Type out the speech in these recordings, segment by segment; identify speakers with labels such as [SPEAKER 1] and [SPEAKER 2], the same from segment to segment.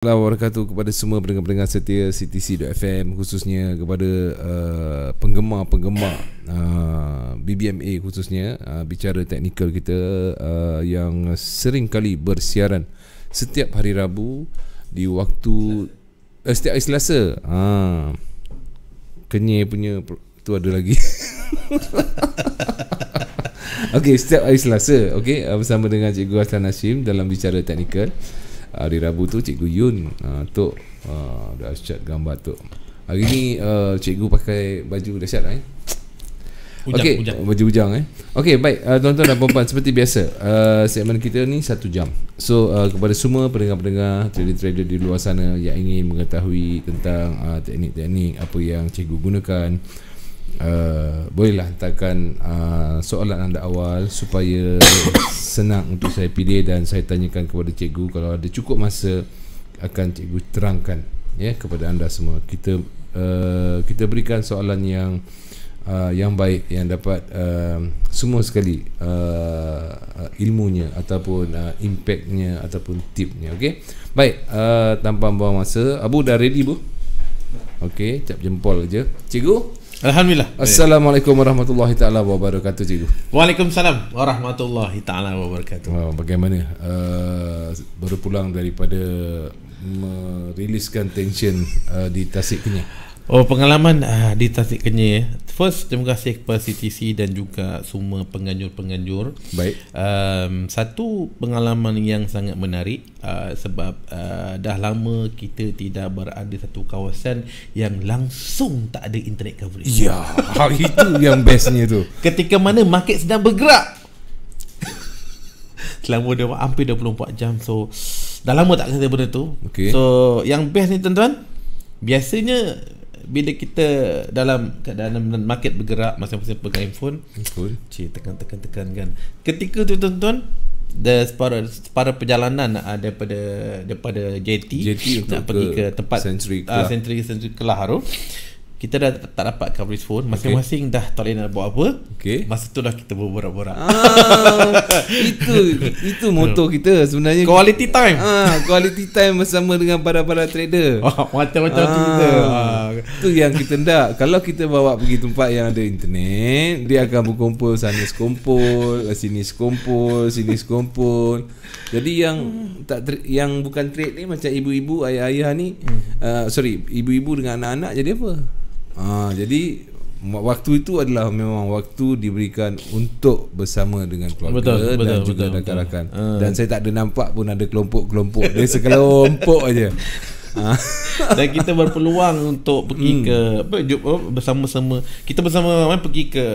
[SPEAKER 1] Assalamualaikum warahmatullahi kepada semua pendengar-pendengar setia CTC.FM khususnya kepada uh, penggemar-penggemar uh, BBMA khususnya uh, bicara teknikal kita uh, yang sering kali bersiaran setiap hari Rabu di waktu uh, setiap hari Selasa ha. Ah, Kenyir punya tu ada lagi Okey setiap hari Selasa okay uh, bersama dengan Cikgu Aslan Hashim dalam bicara teknikal hari Rabu tu cikgu Yun uh, tok uh, dah syat gambar tok hari ni uh, cikgu pakai baju dah syat lah, eh Ujang, okay, ujang. baju ujang eh. Okey, baik. Uh, tuan-tuan dan puan seperti biasa, uh, segmen kita ni satu jam. So, uh, kepada semua pendengar-pendengar, trader-trader di luar sana yang ingin mengetahui tentang uh, teknik-teknik apa yang cikgu gunakan, uh, bolehlah hantarkan uh, soalan anda awal supaya senang untuk saya pilih dan saya tanyakan kepada cikgu kalau ada cukup masa akan cikgu terangkan ya yeah, kepada anda semua kita uh, kita berikan soalan yang uh, yang baik yang dapat uh, semua sekali uh, uh, ilmunya ataupun uh, impactnya ataupun tipnya okay baik uh, tanpa membuang masa abu dah ready bu ya. okey cap jempol aja cikgu Alhamdulillah. Assalamualaikum warahmatullahi taala wabarakatuh cikgu. Waalaikumsalam warahmatullahi taala wabarakatuh. Oh, bagaimana uh, baru pulang daripada
[SPEAKER 2] meriliskan tension uh, di Tasik Kenyah? Oh pengalaman uh, di Tasik Kenyir ya. First terima kasih kepada CTC dan juga semua penganjur-penganjur. Baik. Um, satu pengalaman yang sangat menarik uh, sebab uh, dah lama kita tidak berada satu kawasan yang langsung tak ada internet coverage. Ya, hal
[SPEAKER 1] itu yang bestnya tu.
[SPEAKER 2] Ketika mana market sedang bergerak. Selama dah hampir 24 jam so dah lama tak ada benda tu. Okay. So yang best ni tuan-tuan biasanya bila kita dalam keadaan market bergerak masa-masa pegang handphone cool cik tekan tekan tekan kan ketika tu tuan-tuan the separa, perjalanan uh, daripada daripada JT, JT nak pergi ke, tempat Century ah, Club uh, Century Century Club kita dah tak dapat coverage phone masing-masing okay. dah tak boleh nak buat apa okay. masa tu dah kita berborak-borak ah, itu itu motor kita sebenarnya quality time ah,
[SPEAKER 1] quality time bersama dengan para-para trader oh, macam-macam ah, tu kita tu yang kita nak kalau kita bawa pergi tempat yang ada internet dia akan berkumpul sana sekumpul sini sekumpul sini sekumpul jadi yang tak yang bukan trade ni macam ibu-ibu ayah-ayah ni hmm. uh, sorry ibu-ibu dengan anak-anak jadi apa Ha, jadi waktu itu adalah memang waktu diberikan untuk bersama dengan keluarga betul, dan betul, juga rakan-rakan. Uh. Dan saya tak ada nampak pun ada kelompok-kelompok. dari sekelompok
[SPEAKER 2] aja. Ha. Dan kita berpeluang untuk pergi hmm. ke apa oh, bersama-sama. Kita bersama sama eh, pergi ke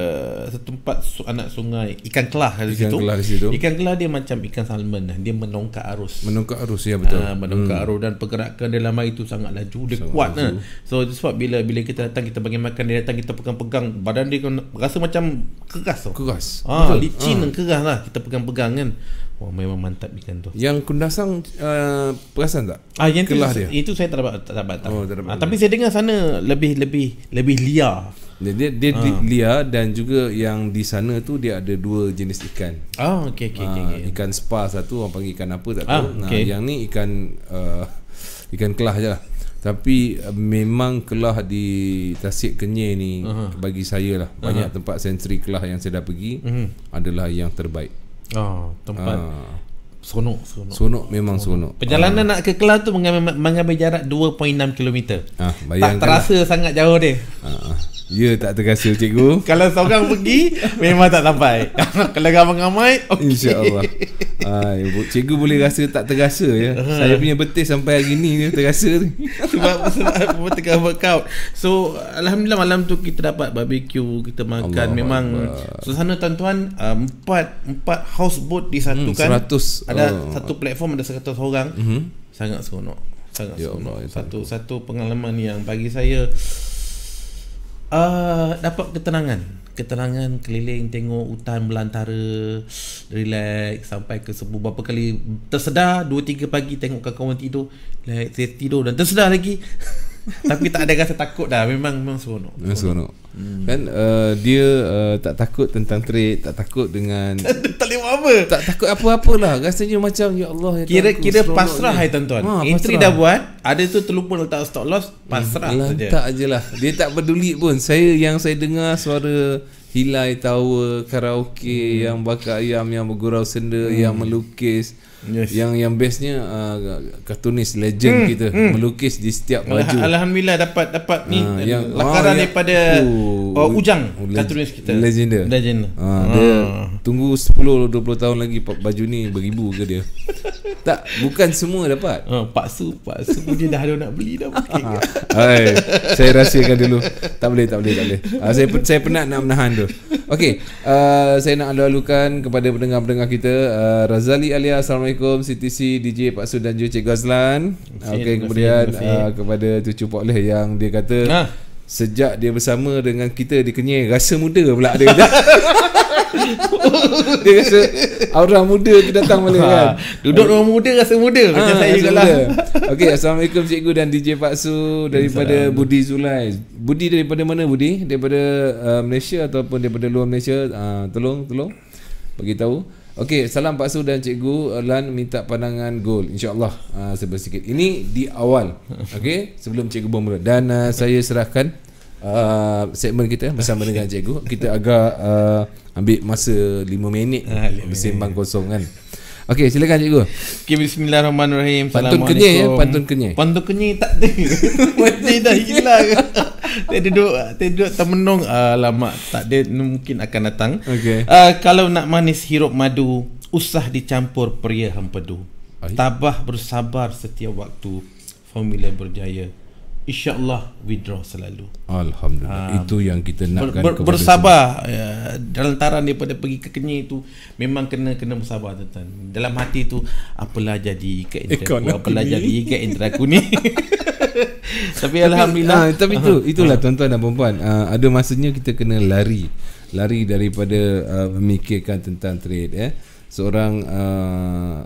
[SPEAKER 2] setempat su- anak sungai ikan kelah di situ. Kelah di situ. Ikan kelah dia macam ikan salmon lah. dia menongkak arus. Menongkak arus ya ha, betul. Ha, menongkak hmm. arus dan pergerakan dia lama itu sangat laju, dia sangat kuat. Eh. Laju. Ha. So sebab bila bila kita datang kita bagi makan dia datang kita pegang-pegang badan dia rasa macam keras tau. Keras. ha, licin ha. keras lah kita pegang-pegang kan. Wah memang mantap ikan tu. Yang kundasang uh, perasan tak? Ah yang Kelah itu, dia. itu saya tak dapat tak dapat. Tak. Oh, tak dapat ah, tapi saya dengar sana lebih lebih lebih liar.
[SPEAKER 1] Dia dia, dia ah. liar dan juga yang di sana tu dia ada dua jenis ikan. Ah okey okey okey. Ah, okay. Ikan spa satu orang panggil ikan apa tak tahu. Ah, okay. Nah yang ni ikan uh, ikan kelah je lah tapi uh, memang kelah di Tasik Kenyir ni uh-huh. bagi saya lah banyak uh-huh. tempat sentri kelah yang saya dah pergi uh-huh. adalah yang terbaik 啊，等办。Sonok, sonok. Sonok memang sonok. Perjalanan ah.
[SPEAKER 2] nak ke Kelah tu mengambil, mengambil jarak 2.6 km. Ah, tak lah. terasa lah. sangat jauh dia.
[SPEAKER 1] Ah, ah, ya, tak terasa cikgu. Kalau seorang
[SPEAKER 2] pergi memang tak sampai. Kalau ramai-ramai, okay.
[SPEAKER 1] insya-Allah. Ah, ya, cikgu boleh rasa tak terasa ya. Uh-huh. Saya punya betis sampai hari ni
[SPEAKER 2] dia ya, terasa sebab sebab apa tengah workout. So, alhamdulillah malam tu kita dapat barbecue, kita makan Allah memang Allah. suasana tuan-tuan ah, empat empat houseboat disatukan. Hmm, 100 ada oh. satu platform ada 100 orang. Mm-hmm. Sangat seronok. Sangat Yo, ya seronok. Satu satu pengalaman yang bagi saya uh, dapat ketenangan. Ketenangan keliling tengok hutan belantara, relax sampai ke sebuah berapa kali tersedar 2 3 pagi tengok kawan-kawan tidur, relax tidur dan tersedar lagi. Tapi tak ada rasa takut dah. Memang memang seronok. Memang seronok. Hmm. Kan
[SPEAKER 1] uh, dia uh, tak takut tentang trade, tak takut dengan tak takut apa? Tak takut apa-apalah. Rasanya macam ya Allah ya Kira kira pasrah hai ya tuan-tuan. Ha, Entry pasrah. dah buat, ada tu terlupa letak stop loss, pasrah hmm, saja. Hmm, tak ajalah. Dia tak peduli pun. Saya yang saya dengar suara hilai tower karaoke hmm. yang bakar ayam yang bergurau senda hmm. yang melukis yes. yang yang bestnya uh, kartunis legend mm, kita mm. melukis di setiap baju alhamdulillah dapat dapat uh, ni ah, yang, lakaran oh, daripada oh, oh, ujang kartunis oh, kita legend dia legend uh, uh. dia tunggu 10 20 tahun lagi baju ni beribu ke dia
[SPEAKER 2] tak bukan semua dapat uh, paksu paksu dia dah ada nak beli dah mungkin hai
[SPEAKER 1] saya rahsiakan dulu tak boleh tak boleh tak boleh uh, saya saya penat nak menahan tu okay uh, saya nak alu-alukan kepada pendengar-pendengar kita uh, Razali Alia Assalamualaikum Assalamualaikum CTC DJ Pak Su dan juga Cik Gazlan Okey kemudian terima kasih. Uh, kepada cucu Pak Leh yang dia kata ha. Sejak dia bersama dengan kita di Kenyai Rasa muda pula dia kata Dia rasa aura muda tu datang balik ha. kan Duduk orang muda rasa muda ha, macam saya juga lah Okey Assalamualaikum Cikgu dan DJ Pak Su Daripada Budi Zulai Budi daripada mana Budi? Daripada uh, Malaysia ataupun daripada luar Malaysia uh, Tolong, tolong bagi tahu Okey, salam Pak Su dan Cikgu Erlan minta pandangan gol. InsyaAllah uh, sebelum sikit. Ini di awal. Okey, sebelum Cikgu bermula. Dan uh, saya serahkan uh, segmen kita bersama dengan Cikgu. Kita agak uh, ambil masa 5 minit bersembang kosong kan. Okey, silakan cikgu.
[SPEAKER 2] Okey, bismillahirrahmanirrahim. Pantun kenyai, ya? pantun kenyai. Pantun kenyai tak ada. Wajib dah hilang. Tak duduk, tak duduk termenung. Alamak, ah, tak ada mungkin akan datang. Okey. Uh, kalau nak manis hirup madu, usah dicampur peria hempedu. Tabah bersabar setiap waktu. Formula berjaya insyaallah withdraw selalu alhamdulillah um, itu yang kita nakkan ber, ber, bersabar ya, dalam taran daripada pergi ke Kenyir itu memang kena kena bersabar tuan dalam hati itu apalah jadi ke Indra apalah ini. jadi ke Indra aku ni tapi alhamdulillah tapi, uh, tapi itu ah. itulah
[SPEAKER 1] tuan-tuan dan puan-puan uh, ada masanya kita kena lari lari daripada uh, memikirkan tentang trade ya eh. seorang uh,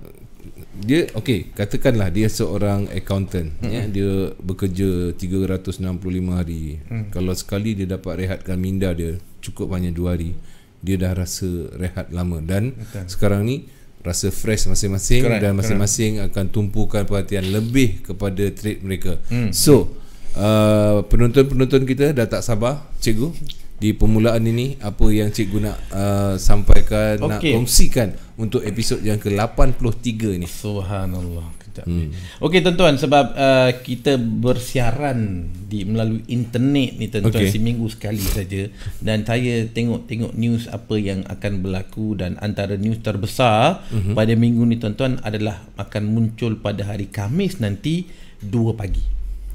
[SPEAKER 1] dia okey katakanlah dia seorang accountant mm-hmm. ya dia bekerja 365 hari mm. kalau sekali dia dapat rehatkan minda dia cukup hanya 2 hari dia dah rasa rehat lama dan Betul. sekarang ni rasa fresh masing-masing correct, dan masing-masing correct. akan tumpukan perhatian lebih kepada trade mereka mm. so uh, penonton-penonton kita dah tak sabar cikgu di permulaan ini apa yang cikgu nak uh, sampaikan okay. nak kongsikan untuk
[SPEAKER 2] episod yang ke-83 ni. Subhanallah. Kejap. Hmm. Okey tuan-tuan sebab uh, kita bersiaran di melalui internet ni tuan-tuan okay. seminggu sekali saja dan saya tengok-tengok news apa yang akan berlaku dan antara news terbesar mm-hmm. pada minggu ni tuan-tuan adalah akan muncul pada hari Kamis nanti 2 pagi.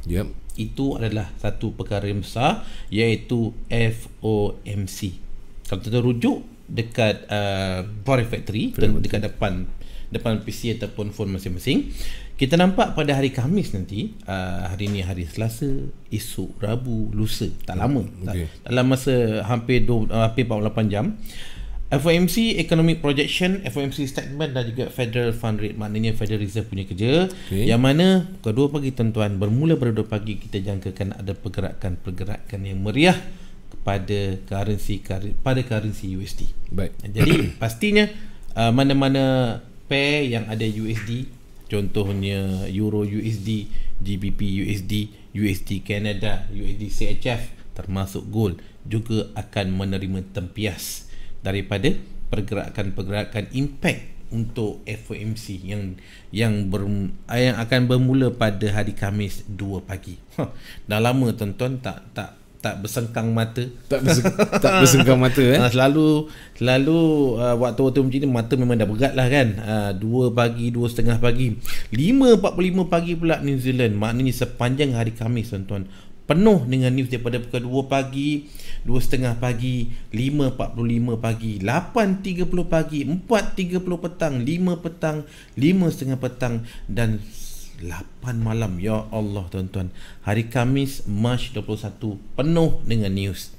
[SPEAKER 2] Yep. Itu adalah satu perkara yang besar iaitu FOMC. Kalau kita rujuk dekat uh, Body Factory Pretty dekat much. depan depan PC ataupun phone masing-masing. Kita nampak pada hari Khamis nanti, uh, hari ini hari Selasa, esok Rabu, Lusa, tak lama. Okay. Hmm, tak, dalam masa hampir 2 uh, hampir 48 jam. FOMC Economic Projection, FOMC Statement dan juga Federal Fund Rate maknanya Federal Reserve punya kerja okay. yang mana kedua pagi tuan-tuan bermula pada 2 pagi kita jangkakan ada pergerakan-pergerakan yang meriah pada currency pada currency USD. Baik. Jadi pastinya uh, mana-mana pair yang ada USD, contohnya Euro USD, GBP USD, USD Canada, USD CHF termasuk gold juga akan menerima tempias daripada pergerakan-pergerakan impact untuk FOMC yang yang ber, yang akan bermula pada hari Khamis 2 pagi. Huh, dah lama tuan-tuan tak tak tak bersengkang mata tak berseng, tak bersengkang mata eh ha, selalu selalu uh, ah, waktu-waktu macam ni mata memang dah berat lah kan uh, ah, 2 pagi 2.30 pagi 5.45 pagi pula New Zealand maknanya sepanjang hari Khamis tuan-tuan penuh dengan news daripada pukul 2 pagi 2.30 pagi 5.45 pagi 8.30 pagi 4.30 petang 5 petang setengah petang dan 8 malam ya Allah tuan-tuan hari Kamis, March 21 penuh dengan news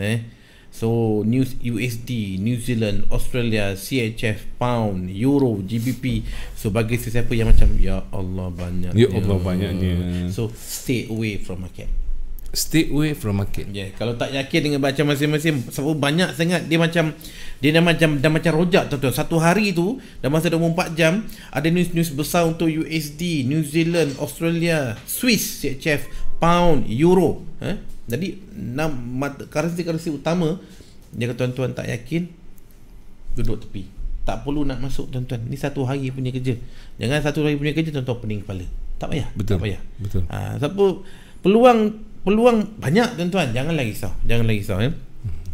[SPEAKER 2] eh so news USD New Zealand Australia CHF pound euro GBP so bagi sesiapa yang macam ya Allah banyak ya Allah banyaknya so stay away from market stay away from market yeah kalau tak yakin dengan baca masing-masing sebab banyak sangat dia macam dia dah macam dah macam rojak tuan-tuan. Satu hari tu dah masa 24 jam ada news-news besar untuk USD, New Zealand, Australia, Swiss, CHF, pound, euro, ha? Jadi enam currency-currency utama jika tuan-tuan tak yakin duduk tepi. Tak perlu nak masuk tuan-tuan. Ni satu hari punya kerja. Jangan satu hari punya kerja tuan-tuan pening kepala. Tak payah. Betul. Tak payah. Betul. Ha, siapa peluang peluang banyak tuan-tuan. Janganlah risau. Janganlah risau ya. Eh?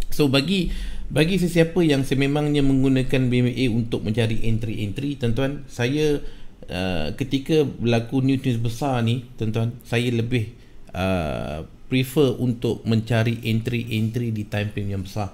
[SPEAKER 2] So bagi bagi sesiapa yang sememangnya menggunakan BMA untuk mencari entry-entry tuan-tuan saya uh, ketika berlaku new news besar ni tuan-tuan saya lebih uh, prefer untuk mencari entry-entry di time frame yang besar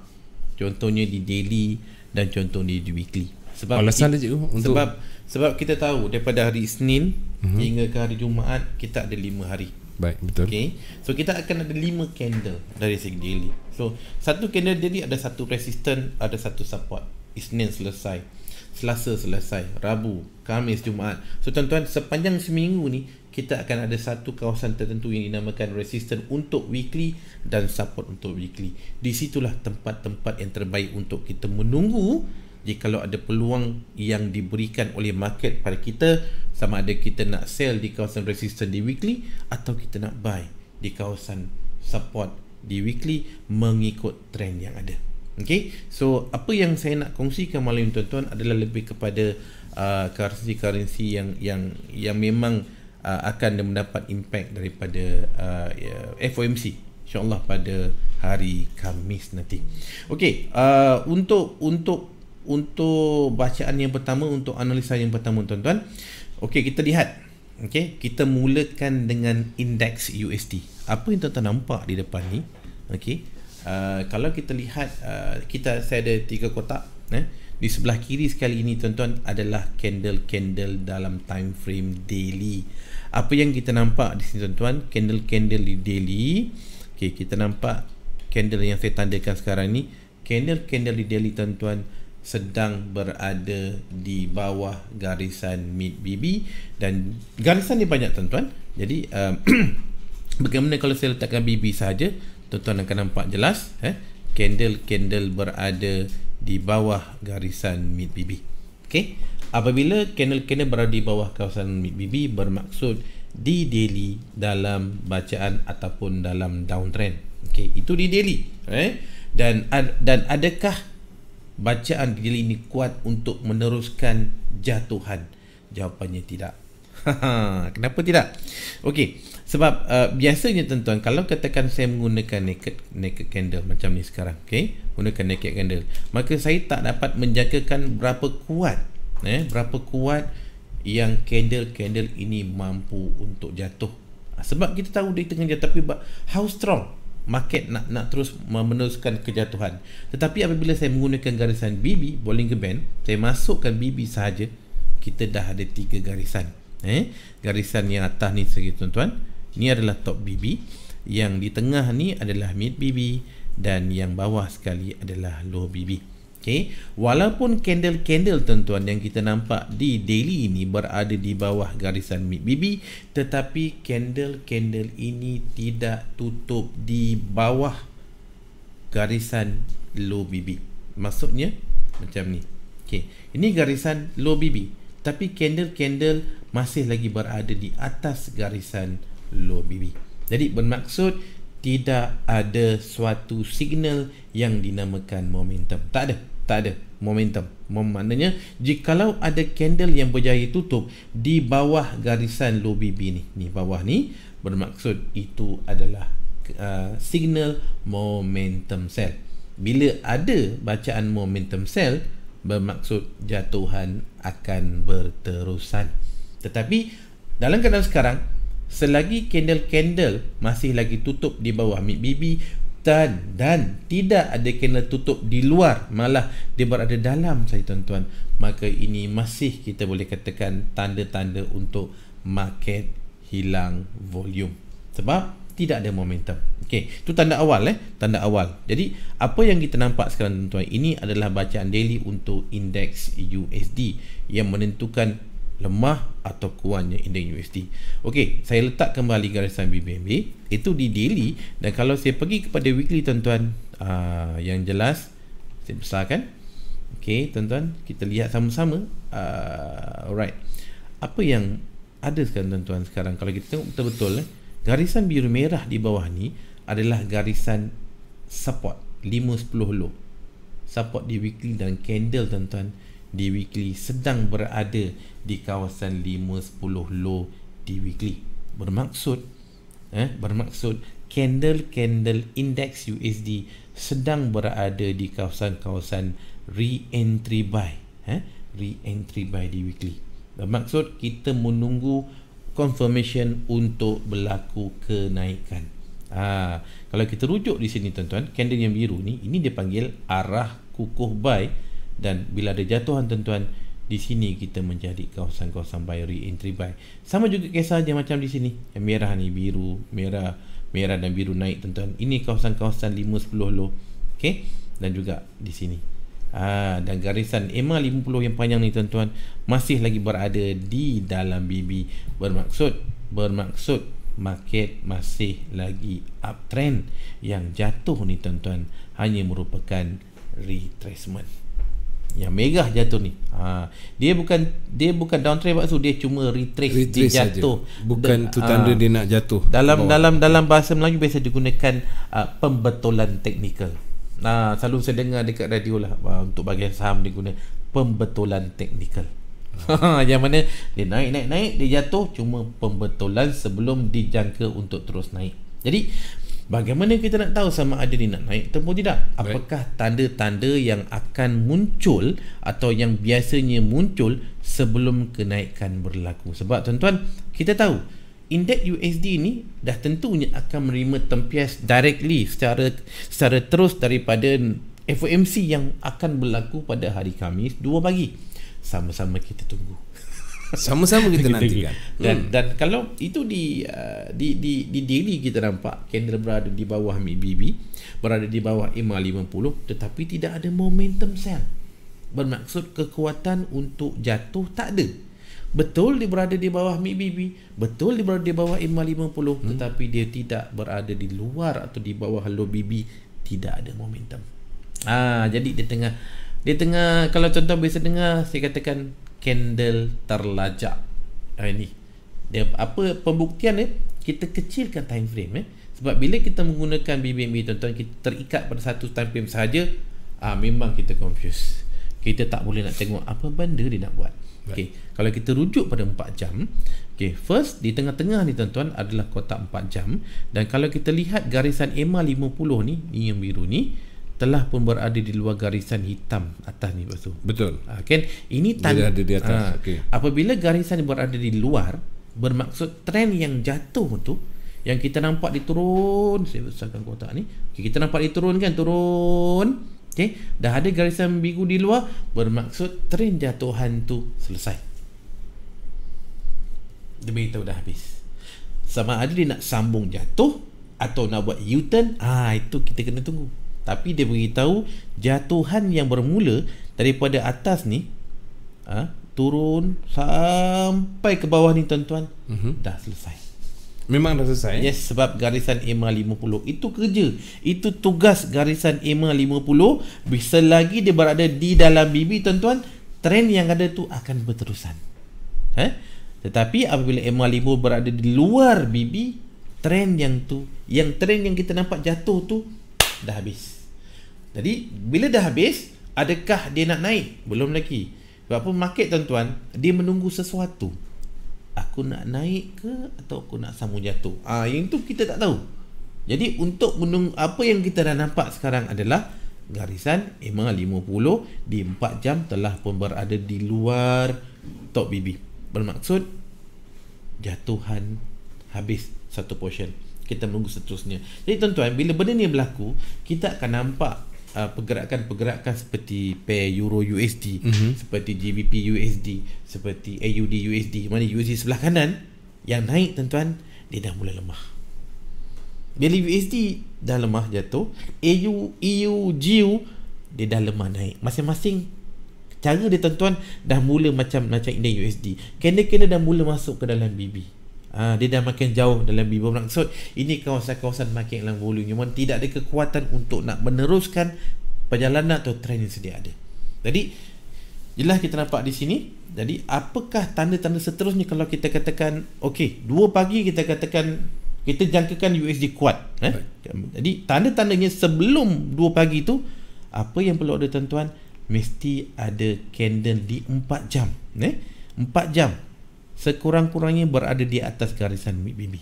[SPEAKER 2] contohnya di daily dan contohnya di weekly sebab alasan dia cikgu untuk sebab sebab kita tahu daripada hari Senin uh-huh. Mhm. hingga ke hari Jumaat kita ada 5 hari Baik, betul. Okay. So kita akan ada lima candle dari segi daily. So satu candle jadi ada satu resisten, ada satu support. Isnin selesai. Selasa selesai. Rabu, Khamis, Jumaat. So tuan-tuan, sepanjang seminggu ni, kita akan ada satu kawasan tertentu yang dinamakan resisten untuk weekly dan support untuk weekly. Di situlah tempat-tempat yang terbaik untuk kita menunggu jadi kalau ada peluang yang diberikan oleh market pada kita sama ada kita nak sell di kawasan resistance di weekly atau kita nak buy di kawasan support di weekly mengikut trend yang ada Okay, so apa yang saya nak kongsikan malam ini tuan-tuan adalah lebih kepada uh, currency-currency uh, yang yang yang memang uh, akan mendapat impact daripada uh, uh, ya, FOMC insyaAllah pada hari Kamis nanti. Okay, uh, untuk untuk untuk bacaan yang pertama untuk analisa yang pertama tuan-tuan. Okey, kita lihat. Okey, kita mulakan dengan indeks USD. Apa yang tuan-tuan nampak di depan ni? Okey. Uh, kalau kita lihat uh, kita saya ada tiga kotak, eh. Di sebelah kiri sekali ini tuan-tuan adalah candle-candle dalam time frame daily. Apa yang kita nampak di sini tuan-tuan? Candle-candle di daily. Okey, kita nampak candle yang saya tandakan sekarang ni, candle-candle di daily tuan-tuan sedang berada di bawah garisan mid BB dan garisan ni banyak tuan-tuan. Jadi uh, bagaimana kalau saya letakkan BB saja, tuan-tuan akan nampak jelas eh candle-candle berada di bawah garisan mid BB. Okey. Apabila candle-candle berada di bawah kawasan mid BB bermaksud di daily dalam bacaan ataupun dalam downtrend. Okey, itu di daily, eh. Dan dan adakah bacaan kecil ini kuat untuk meneruskan jatuhan? Jawapannya tidak. Kenapa tidak? Okey, sebab uh, biasanya tuan-tuan, kalau katakan saya menggunakan naked, naked candle macam ni sekarang, okey, gunakan naked candle, maka saya tak dapat menjagakan berapa kuat, eh, berapa kuat yang candle-candle ini mampu untuk jatuh. Ah, sebab kita tahu dia tengah jatuh, tapi how strong? market nak nak terus meneruskan kejatuhan. Tetapi apabila saya menggunakan garisan BB Bollinger Band, saya masukkan BB sahaja, kita dah ada tiga garisan. Eh, garisan yang atas ni sekali tuan-tuan, ni adalah top BB, yang di tengah ni adalah mid BB dan yang bawah sekali adalah low BB. Okay. Walaupun candle-candle tuan-tuan yang kita nampak di daily ini berada di bawah garisan mid BB tetapi candle-candle ini tidak tutup di bawah garisan low BB. Maksudnya macam ni. Okay. Ini garisan low BB tapi candle-candle masih lagi berada di atas garisan low BB. Jadi bermaksud tidak ada suatu signal yang dinamakan momentum. Tak ada, tak ada momentum. Mem- maknanya jikalau ada candle yang berjaya tutup di bawah garisan low BB ni, ni bawah ni bermaksud itu adalah uh, signal momentum sell. Bila ada bacaan momentum sell bermaksud jatuhan akan berterusan. Tetapi dalam keadaan sekarang selagi candle-candle masih lagi tutup di bawah mid bibi dan, dan tidak ada candle tutup di luar malah dia berada dalam saya tuan-tuan maka ini masih kita boleh katakan tanda-tanda untuk market hilang volume sebab tidak ada momentum. Okey, itu tanda awal eh, tanda awal. Jadi, apa yang kita nampak sekarang tuan-tuan, ini adalah bacaan daily untuk indeks USD yang menentukan lemah atau kuatnya indeks USD. Okey, saya letak kembali garisan BBMB itu di daily dan kalau saya pergi kepada weekly tuan-tuan ah, yang jelas saya besarkan. Okey, tuan-tuan, kita lihat sama-sama. Ah, alright. Apa yang ada sekarang tuan-tuan sekarang kalau kita tengok betul-betul eh, garisan biru merah di bawah ni adalah garisan support 5 10 low. Support di weekly dan candle tuan-tuan di Weekly sedang berada di kawasan 510 low di Weekly. Bermaksud eh bermaksud candle candle index USD sedang berada di kawasan-kawasan re-entry buy eh re-entry buy di Weekly. Bermaksud kita menunggu confirmation untuk berlaku kenaikan. Ha, kalau kita rujuk di sini tuan-tuan, candle yang biru ni, ini dia panggil arah kukuh buy dan bila ada jatuhan tuan-tuan di sini kita menjadi kawasan-kawasan buy re-entry buy sama juga kisah dia macam di sini yang merah ni biru merah merah dan biru naik tuan-tuan ini kawasan-kawasan 5-10 low ok dan juga di sini Ah dan garisan EMA 50 yang panjang ni tuan-tuan masih lagi berada di dalam BB bermaksud bermaksud market masih lagi uptrend yang jatuh ni tuan-tuan hanya merupakan retracement yang megah jatuh ni ha, dia bukan dia bukan downtrend maksud dia cuma retrace, retrace dia jatuh sahaja. bukan da, tu tanda uh, dia nak jatuh dalam bawah. dalam dalam bahasa Melayu biasa digunakan uh, ha, pembetulan teknikal nah ha, selalu saya dengar dekat radio lah uh, untuk bahagian saham dia guna pembetulan teknikal yang mana dia naik naik naik dia jatuh cuma pembetulan sebelum dijangka untuk terus naik jadi Bagaimana kita nak tahu sama ada dia nak naik ataupun tidak? Apakah tanda-tanda yang akan muncul atau yang biasanya muncul sebelum kenaikan berlaku? Sebab tuan-tuan, kita tahu indeks USD ni dah tentunya akan menerima tempias directly secara secara terus daripada FOMC yang akan berlaku pada hari Khamis 2 pagi. Sama-sama kita tunggu. Sama-sama kita, kita nantikan. Hmm. Dan kalau itu di uh, di di di diri kita nampak candle berada di bawah Mi berada di bawah EMA 50 tetapi tidak ada momentum sell. Bermaksud kekuatan untuk jatuh tak ada. Betul dia berada di bawah Mi Bibi, betul dia berada di bawah EMA 50 hmm. tetapi dia tidak berada di luar atau di bawah low Bibi tidak ada momentum. Ah jadi dia tengah dia tengah kalau contoh biasa dengar saya katakan candle terlajak. Ha, ah, ini. Dia, apa pembuktian dia? Kita kecilkan time frame eh. Sebab bila kita menggunakan BBMB tuan-tuan kita terikat pada satu time frame sahaja, ah ha, memang kita confuse. Kita tak boleh nak tengok apa benda dia nak buat. Right. Okey, kalau kita rujuk pada 4 jam, Okay, first di tengah-tengah ni tuan-tuan adalah kotak 4 jam dan kalau kita lihat garisan EMA 50 ni, ni yang biru ni, telah pun berada di luar garisan hitam atas ni betul. Betul. Ah, okay. Ini tanda ada di atas. Ha, ah, okay. Apabila garisan berada di luar bermaksud tren yang jatuh tu yang kita nampak dia turun saya besarkan kotak ni okay, kita nampak dia turun kan turun okay. dah ada garisan biru di luar bermaksud tren jatuhan tu selesai dia beritahu dah habis sama ada dia nak sambung jatuh atau nak buat U-turn ah itu kita kena tunggu tapi dia beritahu jatuhan yang bermula daripada atas ni ha, turun sampai ke bawah ni tuan-tuan mm-hmm. dah selesai memang dah selesai eh? yes sebab garisan EMA 50 itu kerja itu tugas garisan EMA 50 bisa lagi dia berada di dalam bibi tuan-tuan trend yang ada tu akan berterusan ha? tetapi apabila EMA 50 berada di luar bibi trend yang tu yang trend yang kita nampak jatuh tu dah habis jadi bila dah habis Adakah dia nak naik? Belum lagi Sebab apa market tuan-tuan Dia menunggu sesuatu Aku nak naik ke Atau aku nak sama jatuh Ah, ha, Yang tu kita tak tahu Jadi untuk menunggu Apa yang kita dah nampak sekarang adalah Garisan EMA 50 Di 4 jam telah pun berada di luar Top BB Bermaksud Jatuhan Habis satu portion kita menunggu seterusnya Jadi tuan-tuan Bila benda ni berlaku Kita akan nampak uh, pergerakan-pergerakan seperti pair euro USD, mm-hmm. seperti GBP USD, seperti AUD USD, mana USD sebelah kanan yang naik tuan-tuan, dia dah mula lemah. Bila USD dah lemah jatuh, AU, EU, GU dia dah lemah naik. Masing-masing cara dia tuan-tuan dah mula macam macam indeks USD. Kena-kena dah mula masuk ke dalam BB. Ha, dia dah makin jauh dalam bibir menang. So, ini kawasan-kawasan makin hilang volume. Cuma tidak ada kekuatan untuk nak meneruskan perjalanan atau trend yang sedia ada. Jadi, jelas kita nampak di sini. Jadi, apakah tanda-tanda seterusnya kalau kita katakan, okey, dua pagi kita katakan, kita jangkakan USD kuat. Eh? Jadi, tanda-tandanya sebelum dua pagi tu apa yang perlu ada tuan-tuan? Mesti ada candle di 4 jam. Eh? 4 jam sekurang-kurangnya berada di atas garisan mid bibi.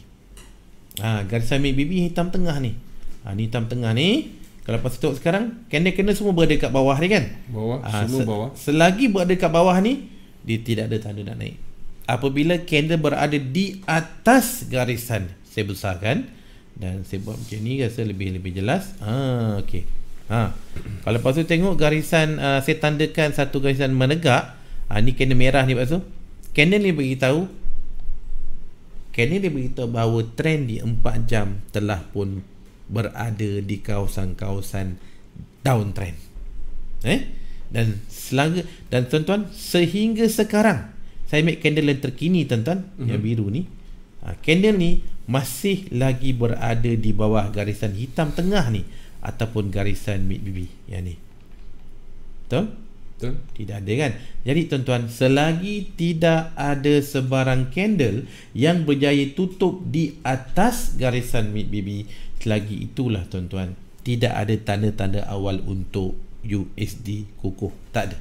[SPEAKER 2] Ha, garisan mid bibi hitam tengah ni. Ha, ni hitam tengah ni. Kalau pasal tengok sekarang, kena kena semua berada kat bawah ni kan? Bawah, ha, semua se- bawah. Selagi berada kat bawah ni, dia tidak ada tanda nak naik. Apabila candle berada di atas garisan, saya besarkan dan saya buat macam ni rasa lebih-lebih jelas. Ha, okey. Ha. Kalau pasal tengok garisan uh, saya tandakan satu garisan menegak, ha, ni candle merah ni pasal. Canon ni tahu, Canon ni tahu bahawa trend di 4 jam telah pun berada di kawasan-kawasan downtrend. Eh? Dan selaga dan tuan-tuan sehingga sekarang saya ambil candle yang terkini tuan-tuan mm-hmm. yang mhm. biru ni. Ha, candle ni masih lagi berada di bawah garisan hitam tengah ni ataupun garisan mid BB yang ni. Betul? Betul. Tidak ada kan? Jadi tuan-tuan, selagi tidak ada sebarang candle yang berjaya tutup di atas garisan mid BB, selagi itulah tuan-tuan, tidak ada tanda-tanda awal untuk USD kukuh. Tak ada.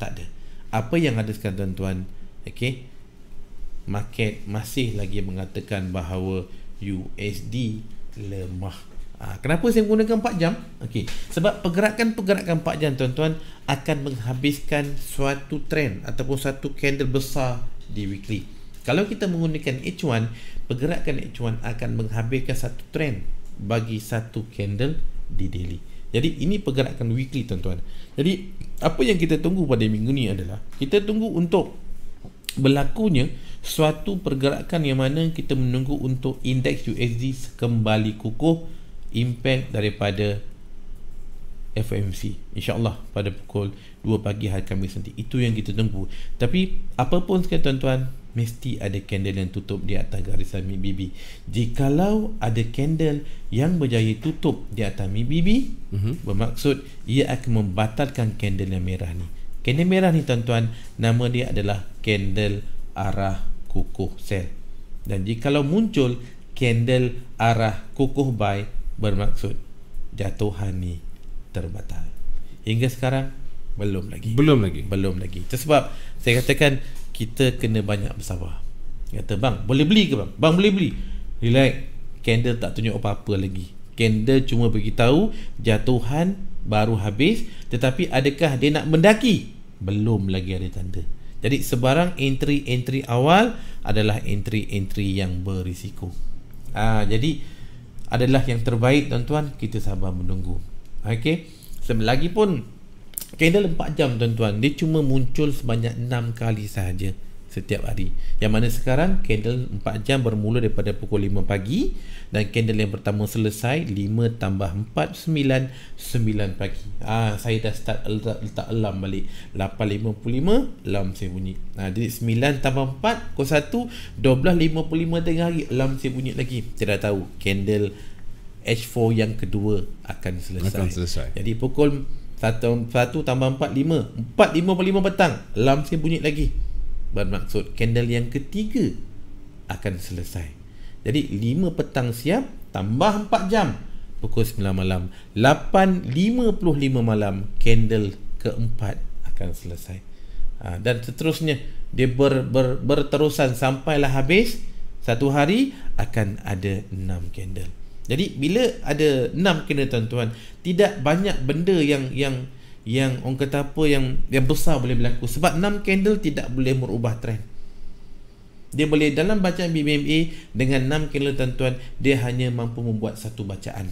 [SPEAKER 2] Tak ada. Apa yang ada sekarang tuan-tuan? Okey. Market masih lagi mengatakan bahawa USD lemah. Ah, kenapa saya gunakan 4 jam? Okey. Sebab pergerakan-pergerakan 4 jam tuan-tuan akan menghabiskan suatu trend ataupun satu candle besar di weekly. Kalau kita menggunakan H1, pergerakan H1 akan menghabiskan satu trend bagi satu candle di daily. Jadi ini pergerakan weekly tuan-tuan. Jadi apa yang kita tunggu pada minggu ni adalah kita tunggu untuk berlakunya suatu pergerakan yang mana kita menunggu untuk indeks USD kembali kukuh impact daripada FOMC insyaAllah pada pukul 2 pagi hari kami nanti itu yang kita tunggu tapi apapun sekali tuan-tuan mesti ada candle yang tutup di atas garisan MIBB jikalau ada candle yang berjaya tutup di atas MIBB uh-huh. Mhm. bermaksud ia akan membatalkan candle yang merah ni candle merah ni tuan-tuan nama dia adalah candle arah kukuh sell dan jikalau muncul candle arah kukuh buy bermaksud jatuhan ni terbatal. Hingga sekarang belum lagi. Belum lagi. Belum lagi. Sebab saya katakan kita kena banyak bersabar. Kata bang, boleh beli ke bang? Bang boleh beli. Relax. Candle tak tunjuk apa-apa lagi. Candle cuma bagi tahu jatuhan baru habis tetapi adakah dia nak mendaki? Belum lagi ada tanda. Jadi sebarang entry-entry awal adalah entry-entry yang berisiko. Ah, jadi adalah yang terbaik tuan-tuan kita sabar menunggu okey selagi pun candle 4 jam tuan-tuan dia cuma muncul sebanyak 6 kali sahaja setiap hari. Yang mana sekarang candle 4 jam bermula daripada pukul 5 pagi dan candle yang pertama selesai 5 tambah 4 9 9 pagi. Ah ha, saya dah start letak, letak alarm balik 8.55 alam saya bunyi. Ah ha, jadi 9 tambah 4 01 12.55 tengah hari alam saya bunyi lagi. Saya dah tahu candle H4 yang kedua akan selesai. Akan selesai. Jadi pukul 1, 1 tambah 4 5 4.55 petang alarm saya bunyi lagi bermaksud candle yang ketiga akan selesai. Jadi 5 petang siap tambah 4 jam pukul 9 malam 8.55 malam candle keempat akan selesai ha, dan seterusnya dia ber, ber, berterusan sampailah habis satu hari akan ada 6 candle jadi bila ada 6 kena tuan-tuan tidak banyak benda yang yang yang orang kata apa yang yang besar boleh berlaku sebab 6 candle tidak boleh merubah trend dia boleh dalam bacaan BBMA dengan 6 candle tuan-tuan dia hanya mampu membuat satu bacaan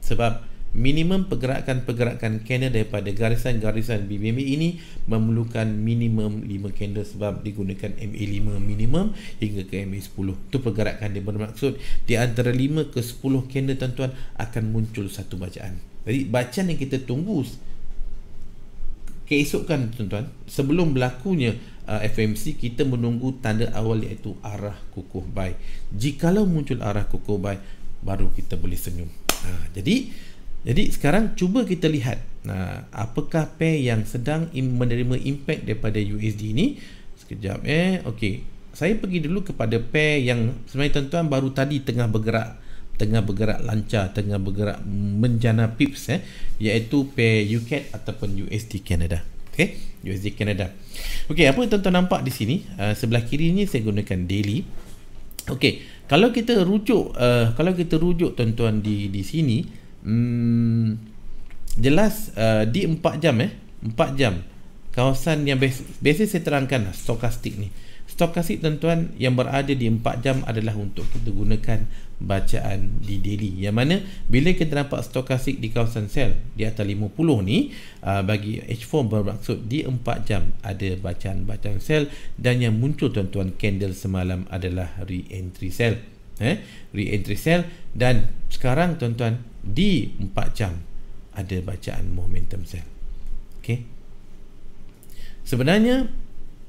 [SPEAKER 2] sebab minimum pergerakan-pergerakan candle daripada garisan-garisan BBMA ini memerlukan minimum 5 candle sebab digunakan MA5 minimum hingga ke MA10 tu pergerakan dia bermaksud di antara 5 ke 10 candle tuan-tuan akan muncul satu bacaan jadi bacaan yang kita tunggu keesokan tuan-tuan sebelum berlakunya uh, FMC kita menunggu tanda awal iaitu arah kukuh bai jikalau muncul arah kukuh bai baru kita boleh senyum ha, jadi jadi sekarang cuba kita lihat uh, apakah pair yang sedang im- menerima impact daripada USD ini sekejap eh okey saya pergi dulu kepada pair yang sebenarnya tuan-tuan baru tadi tengah bergerak tengah bergerak lancar tengah bergerak menjana pips eh iaitu pair UK ataupun USD Canada okey USD Canada okey apa yang tuan-tuan nampak di sini uh, sebelah kiri ni saya gunakan daily okey kalau kita rujuk uh, kalau kita rujuk tuan-tuan di di sini mm, jelas uh, di 4 jam eh 4 jam kawasan yang biasa, biasa saya terangkan lah, stokastik ni Stokastik kasih tuan-tuan yang berada di 4 jam adalah untuk kita gunakan bacaan di daily. Yang mana bila kita nampak stokastik di kawasan sel di atas 50 ni aa, ah, bagi H4 bermaksud di 4 jam ada bacaan-bacaan sel dan yang muncul tuan-tuan candle semalam adalah re-entry sel. Eh? Re-entry sel dan sekarang tuan-tuan di 4 jam ada bacaan momentum sel. Okay. Sebenarnya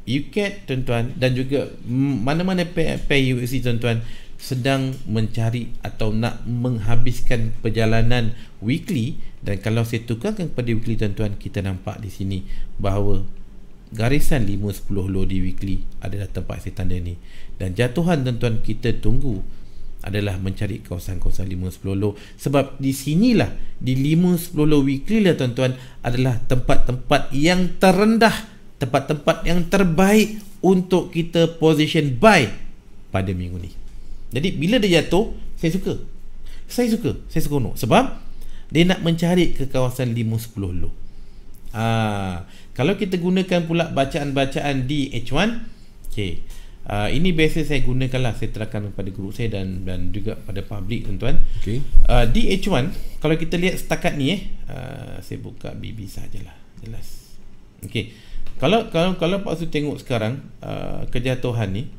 [SPEAKER 2] UCAT tuan-tuan dan juga mana-mana pay USC tuan-tuan sedang mencari atau nak menghabiskan perjalanan weekly dan kalau saya tukarkan kepada weekly tuan-tuan kita nampak di sini bahawa garisan 5-10 low di weekly adalah tempat saya tanda ni dan jatuhan tuan-tuan kita tunggu adalah mencari kawasan-kawasan 5-10 low sebab di sinilah di 5-10 low weekly lah tuan-tuan adalah tempat-tempat yang terendah tempat-tempat yang terbaik untuk kita position buy pada minggu ni. Jadi bila dia jatuh, saya suka. Saya suka. Saya suka nok sebab dia nak mencari ke kawasan 510 low. ha, kalau kita gunakan pula bacaan-bacaan di H1, okey. Uh, ini biasa saya gunakan lah. saya terangkan kepada guru saya dan dan juga pada public tuan-tuan. Okey. Ah, di H1 kalau kita lihat setakat ni eh uh, saya buka BB sajalah. Jelas. Okey kalau kalau kalau Pak Su tengok sekarang uh, kejatuhan ni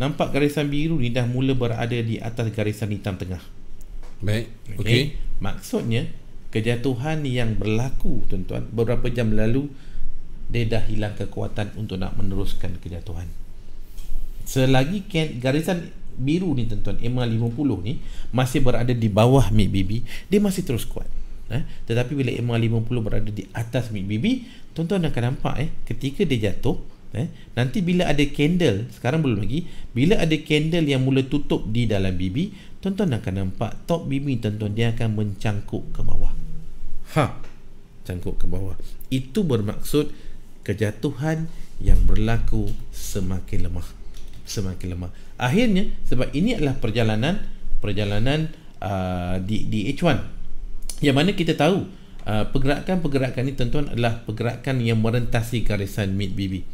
[SPEAKER 2] nampak garisan biru ni dah mula berada di atas garisan hitam tengah. Baik. Okey. Okay. Maksudnya kejatuhan yang berlaku tuan-tuan beberapa jam lalu dia dah hilang kekuatan untuk nak meneruskan kejatuhan. Selagi garisan biru ni tuan-tuan EMA 50 ni masih berada di bawah MIB BB, dia masih terus kuat eh tetapi bila EMA 50 berada di atas BB tuan-tuan akan nampak eh ketika dia jatuh eh nanti bila ada candle sekarang belum lagi bila ada candle yang mula tutup di dalam BB tuan-tuan akan nampak top BB tuan-tuan dia akan mencangkuk ke bawah ha cangkuk ke bawah itu bermaksud kejatuhan yang berlaku semakin lemah semakin lemah akhirnya sebab ini adalah perjalanan perjalanan uh, di di H1 yang mana kita tahu uh, pergerakan-pergerakan ini tuan-tuan adalah pergerakan yang merentasi garisan mid BB.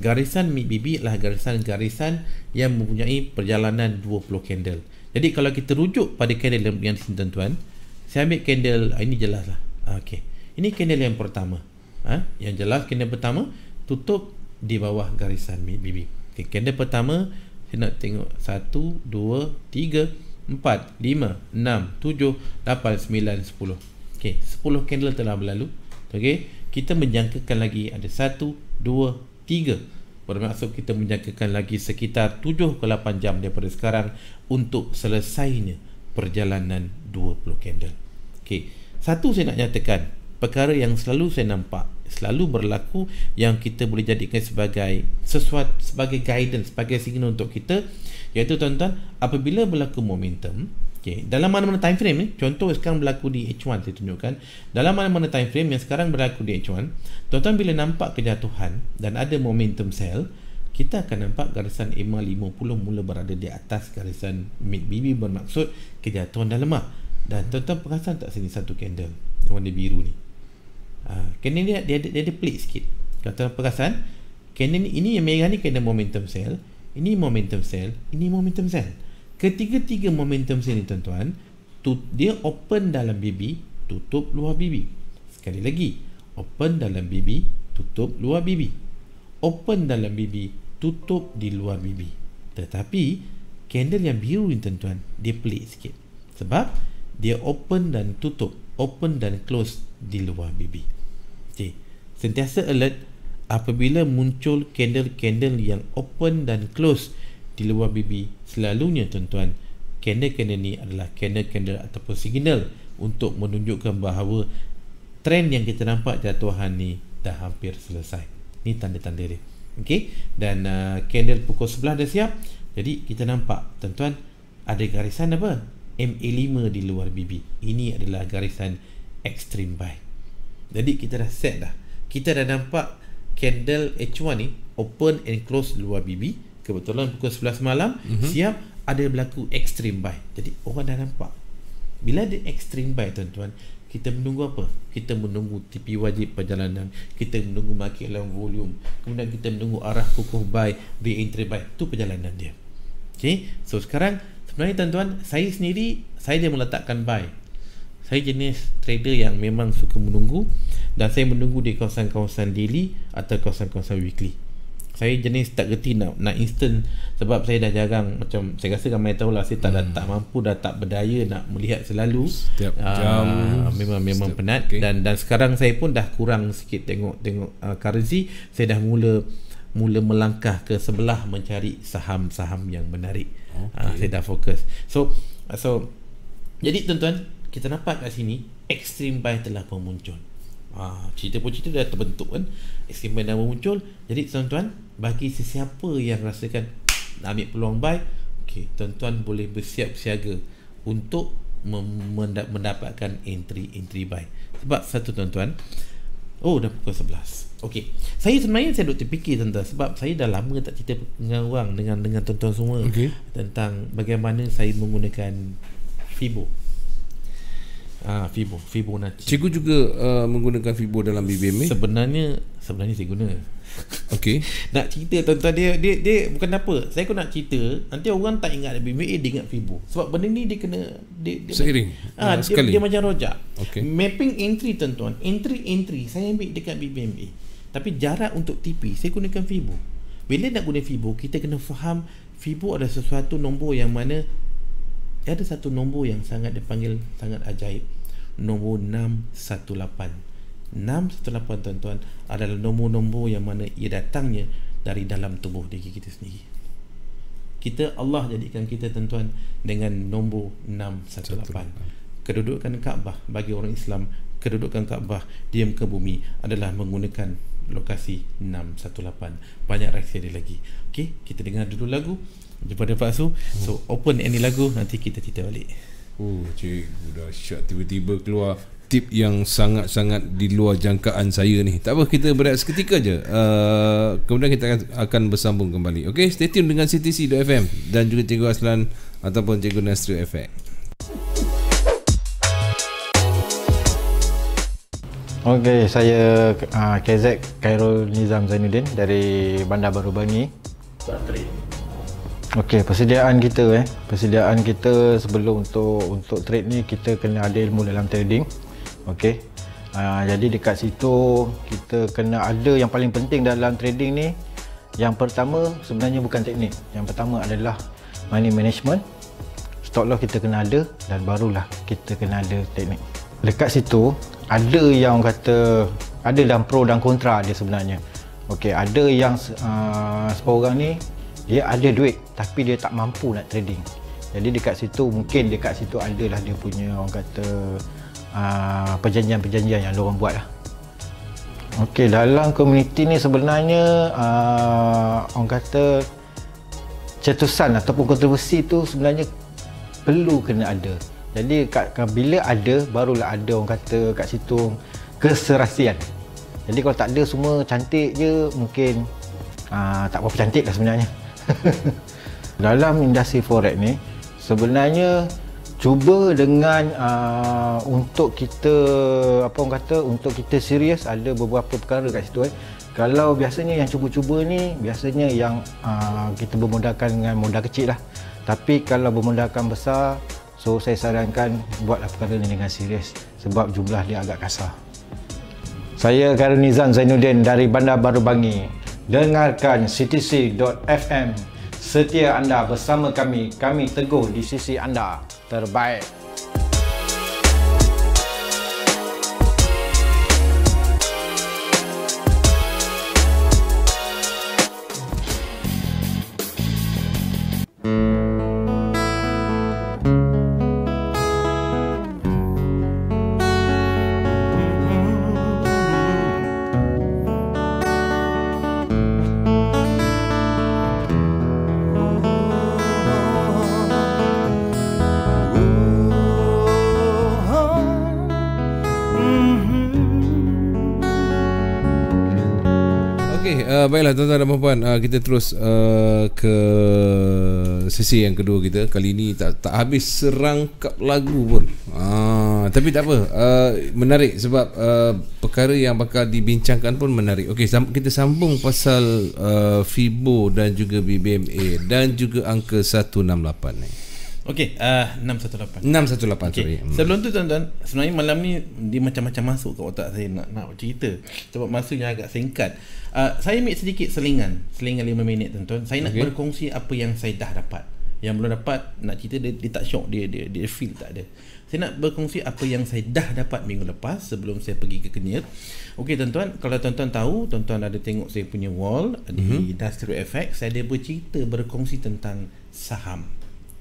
[SPEAKER 2] Garisan mid BB adalah garisan-garisan yang mempunyai perjalanan 20 candle. Jadi kalau kita rujuk pada candle yang di tuan-tuan, saya ambil candle ah, ini jelas lah. Ah, okey. Ini candle yang pertama. Ah, ha? yang jelas candle pertama tutup di bawah garisan mid BB. Okay, candle pertama saya nak tengok satu, dua, tiga. 4, 5, 6, 7, 8, 9, 10 Ok, 10 candle telah berlalu Okey, kita menjangkakan lagi ada 1, 2, 3 Bermaksud kita menjangkakan lagi sekitar 7 ke 8 jam daripada sekarang Untuk selesainya perjalanan 20 candle Okey, satu saya nak nyatakan Perkara yang selalu saya nampak Selalu berlaku Yang kita boleh jadikan sebagai Sesuatu, sebagai guidance Sebagai signal untuk kita iaitu tuan-tuan apabila berlaku momentum okay, dalam mana-mana time frame ni eh, contoh sekarang berlaku di H1 saya tunjukkan dalam mana-mana time frame yang sekarang berlaku di H1 tuan-tuan bila nampak kejatuhan dan ada momentum sell kita akan nampak garisan EMA 50 mula berada di atas garisan mid BB bermaksud kejatuhan dah lemah dan tuan-tuan perasan tak sini satu candle warna biru ni ah, candle ni dia, dia, dia ada pelik sikit kalau tuan-tuan perasan candle ni ini yang merah ni kena momentum sell ini momentum sell, ini momentum sell. Ketiga-tiga momentum sell ni tuan-tuan, dia open dalam BB, tutup luar BB. Sekali lagi, open dalam BB, tutup luar BB. Open dalam BB, tutup di luar BB. Tetapi, candle yang biru ni tuan-tuan, dia pelik sikit. Sebab, dia open dan tutup, open dan close di luar BB. Okay. Sentiasa alert, apabila muncul candle-candle yang open dan close di luar bibi selalunya tuan-tuan candle-candle ni adalah candle-candle ataupun signal untuk menunjukkan bahawa trend yang kita nampak jatuhan ni dah hampir selesai ni tanda-tanda dia ok dan uh, candle pukul sebelah dah siap jadi kita nampak tuan-tuan ada garisan apa MA5 di luar bibi ini adalah garisan extreme buy jadi kita dah set dah kita dah nampak candle H1 ni open and close luar BB kebetulan pukul 11 malam mm-hmm. siap ada berlaku extreme buy jadi orang dah nampak bila ada extreme buy tuan-tuan kita menunggu apa? kita menunggu tipi wajib perjalanan kita menunggu market dalam volume kemudian kita menunggu arah kukuh buy the entry buy tu perjalanan dia ok so sekarang sebenarnya tuan-tuan saya sendiri saya dia meletakkan buy saya jenis trader yang memang suka menunggu dan saya menunggu di kawasan-kawasan daily atau kawasan-kawasan weekly saya jenis tak reti nak, nak instant sebab saya dah jarang macam saya rasa ramai tahu lah saya tak, hmm. dah, tak mampu dah tak berdaya nak melihat selalu setiap uh, jam memang memang setiap, penat okay. dan dan sekarang saya pun dah kurang sikit tengok tengok uh, currency saya dah mula mula melangkah ke sebelah mencari saham-saham yang menarik okay. uh, ah, saya dah fokus so so jadi tuan-tuan kita nampak kat sini extreme buy telah pun muncul ha, ah, cerita pun cerita dah terbentuk kan extreme buy dah muncul jadi tuan-tuan bagi sesiapa yang rasakan nak ambil peluang buy okay, tuan-tuan boleh bersiap siaga untuk mendapatkan entry-entry buy sebab satu tuan-tuan Oh dah pukul 11 Okay Saya sebenarnya saya duduk terfikir tuan-tuan Sebab saya dah lama tak cerita dengan orang Dengan dengan tuan-tuan semua okay. Tentang bagaimana saya menggunakan Fibo Ah, Fibo, Fibonacci. Cikgu juga uh, menggunakan Fibo dalam BBM. Eh? Sebenarnya, sebenarnya saya guna. Okey. nak cerita tentang dia, dia dia bukan apa. Saya kena nak cerita, nanti orang tak ingat BBM, eh, dia ingat Fibo. Sebab benda ni dia kena dia, dia seiring. Ah, uh, dia, dia, macam rojak. Okay. Mapping entry tuan-tuan. Entry entry saya ambil dekat BBM. Eh. Tapi jarak untuk TP, saya gunakan Fibo. Bila nak guna Fibo, kita kena faham Fibo ada sesuatu nombor yang mana ada satu nombor yang sangat dipanggil sangat ajaib nombor 618 618 tuan-tuan adalah nombor-nombor yang mana ia datangnya dari dalam tubuh diri kita sendiri kita Allah jadikan kita tuan-tuan dengan nombor 618 kedudukan Kaabah bagi orang Islam kedudukan Kaabah di muka bumi adalah menggunakan lokasi 618 banyak rahsia dia lagi okey kita dengar dulu lagu jumpa dekat Pak Su so open any lagu nanti kita cerita balik
[SPEAKER 1] Oh, cikgu eh, dah syak tiba-tiba keluar tip yang sangat-sangat di luar jangkaan saya ni. Tak apa, kita berehat seketika je. Uh, kemudian kita akan, akan bersambung kembali. Okey, stay tune dengan CTC.fm dan juga Cikgu Aslan ataupun Cikgu Nasri Effect.
[SPEAKER 3] Okey, saya uh, KZ Khairul Nizam Zainuddin dari Bandar Baru Bani. Satri. Okey, persediaan kita eh. Persediaan kita sebelum untuk untuk trade ni kita kena ada ilmu dalam trading. Okey. Uh, jadi dekat situ kita kena ada yang paling penting dalam trading ni. Yang pertama sebenarnya bukan teknik. Yang pertama adalah money management. Stock loss lah kita kena ada dan barulah kita kena ada teknik. Dekat situ ada yang kata ada dan pro dan kontra dia sebenarnya. Okey, ada yang uh, seorang ni dia ada duit tapi dia tak mampu nak trading jadi dekat situ mungkin dekat situ adalah dia punya orang kata ah, perjanjian-perjanjian yang orang buat lah ok dalam komuniti ni sebenarnya uh, orang kata cetusan ataupun kontroversi tu sebenarnya perlu kena ada jadi kat, kat, bila ada barulah ada orang kata kat situ keserasian jadi kalau tak ada semua cantik je mungkin uh, tak berapa cantik lah sebenarnya dalam industri forex ni sebenarnya cuba dengan uh, untuk kita apa orang kata untuk kita serius ada beberapa perkara kat situ eh. kalau biasanya yang cuba-cuba ni biasanya yang uh, kita bermodalkan dengan modal kecil lah tapi kalau bermodalkan besar so saya sarankan buatlah perkara ni dengan serius sebab jumlah dia agak kasar saya Karunizan Zainuddin dari Bandar Baru Bangi Dengarkan ctc.fm Setia anda bersama kami, kami teguh di sisi anda. Terbaik.
[SPEAKER 1] Baiklah tuan-tuan dan puan-puan ah, Kita terus uh, ke sesi yang kedua kita Kali ini tak, tak habis serangkap lagu pun uh, Tapi tak apa uh, Menarik sebab uh, perkara yang bakal dibincangkan pun menarik Okey sam- kita sambung pasal uh, FIBO dan juga BBMA Dan juga angka 168 ni
[SPEAKER 2] Okey, uh, 618. 618 okay. sorry. Sebelum tu tuan-tuan, sebenarnya malam ni dia macam-macam masuk ke otak saya nak nak cerita. Sebab masa yang agak singkat. Uh, saya ambil sedikit selingan, selingan 5 minit tuan-tuan. Saya okay. nak berkongsi apa yang saya dah dapat. Yang belum dapat nak cerita dia, dia tak syok dia, dia dia feel tak ada. Saya nak berkongsi apa yang saya dah dapat minggu lepas sebelum saya pergi ke Kenyir. Okey tuan-tuan, kalau tuan-tuan tahu, tuan-tuan ada tengok saya punya wall mm-hmm. di mhm. Dustro FX, saya ada bercerita berkongsi tentang saham.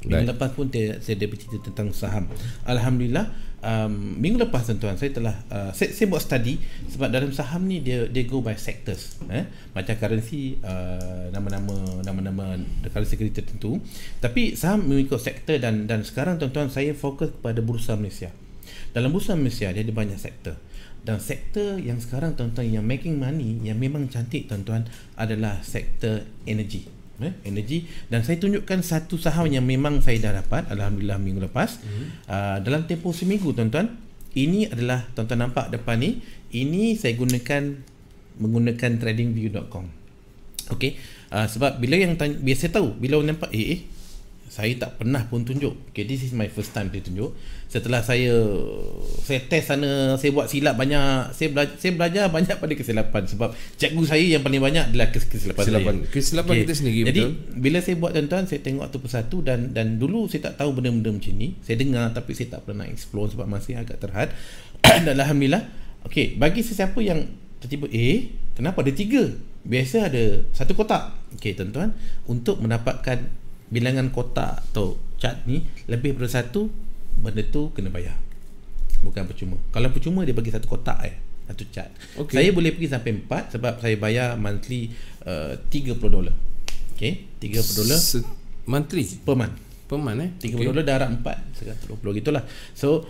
[SPEAKER 2] Minggu right. lepas pun saya, saya ada bercerita tentang saham. Alhamdulillah um, minggu lepas tuan-tuan saya telah uh, saya, saya buat study sebab dalam saham ni dia dia go by sectors eh macam currency uh, nama-nama nama-nama currency kereta tertentu tapi saham mengikut sektor dan dan sekarang tuan-tuan saya fokus kepada bursa Malaysia. Dalam bursa Malaysia dia ada banyak sektor. Dan sektor yang sekarang tuan-tuan yang making money yang memang cantik tuan-tuan adalah sektor energy eh, energy dan saya tunjukkan satu saham yang memang saya dah dapat alhamdulillah minggu lepas mm-hmm. uh, dalam tempoh seminggu tuan-tuan ini adalah tuan-tuan nampak depan ni ini saya gunakan menggunakan tradingview.com okey uh, sebab bila yang tanya, biasa tahu bila nampak eh, eh saya tak pernah pun tunjuk okay, this is my first time dia tunjuk setelah saya saya test sana saya buat silap banyak saya, bela- saya belajar banyak pada kesilapan sebab cikgu saya yang paling banyak adalah kesilapan, kesilapan. saya kesilapan okay. kita sendiri jadi betul? bila saya buat tuan-tuan saya tengok satu persatu dan dan dulu saya tak tahu benda-benda macam ni saya dengar tapi saya tak pernah explore sebab masih agak terhad dan Alhamdulillah okay, bagi sesiapa yang tiba-tiba eh kenapa ada tiga biasa ada satu kotak okay, tuan-tuan untuk mendapatkan bilangan kotak atau cat ni lebih daripada satu benda tu kena bayar bukan percuma kalau percuma dia bagi satu kotak eh satu cat okay. saya boleh pergi sampai empat sebab saya bayar monthly eh, tiga puluh dolar okay 30 dolar S- monthly per month per month eh 30 okay. dolar darab empat 120 gitulah so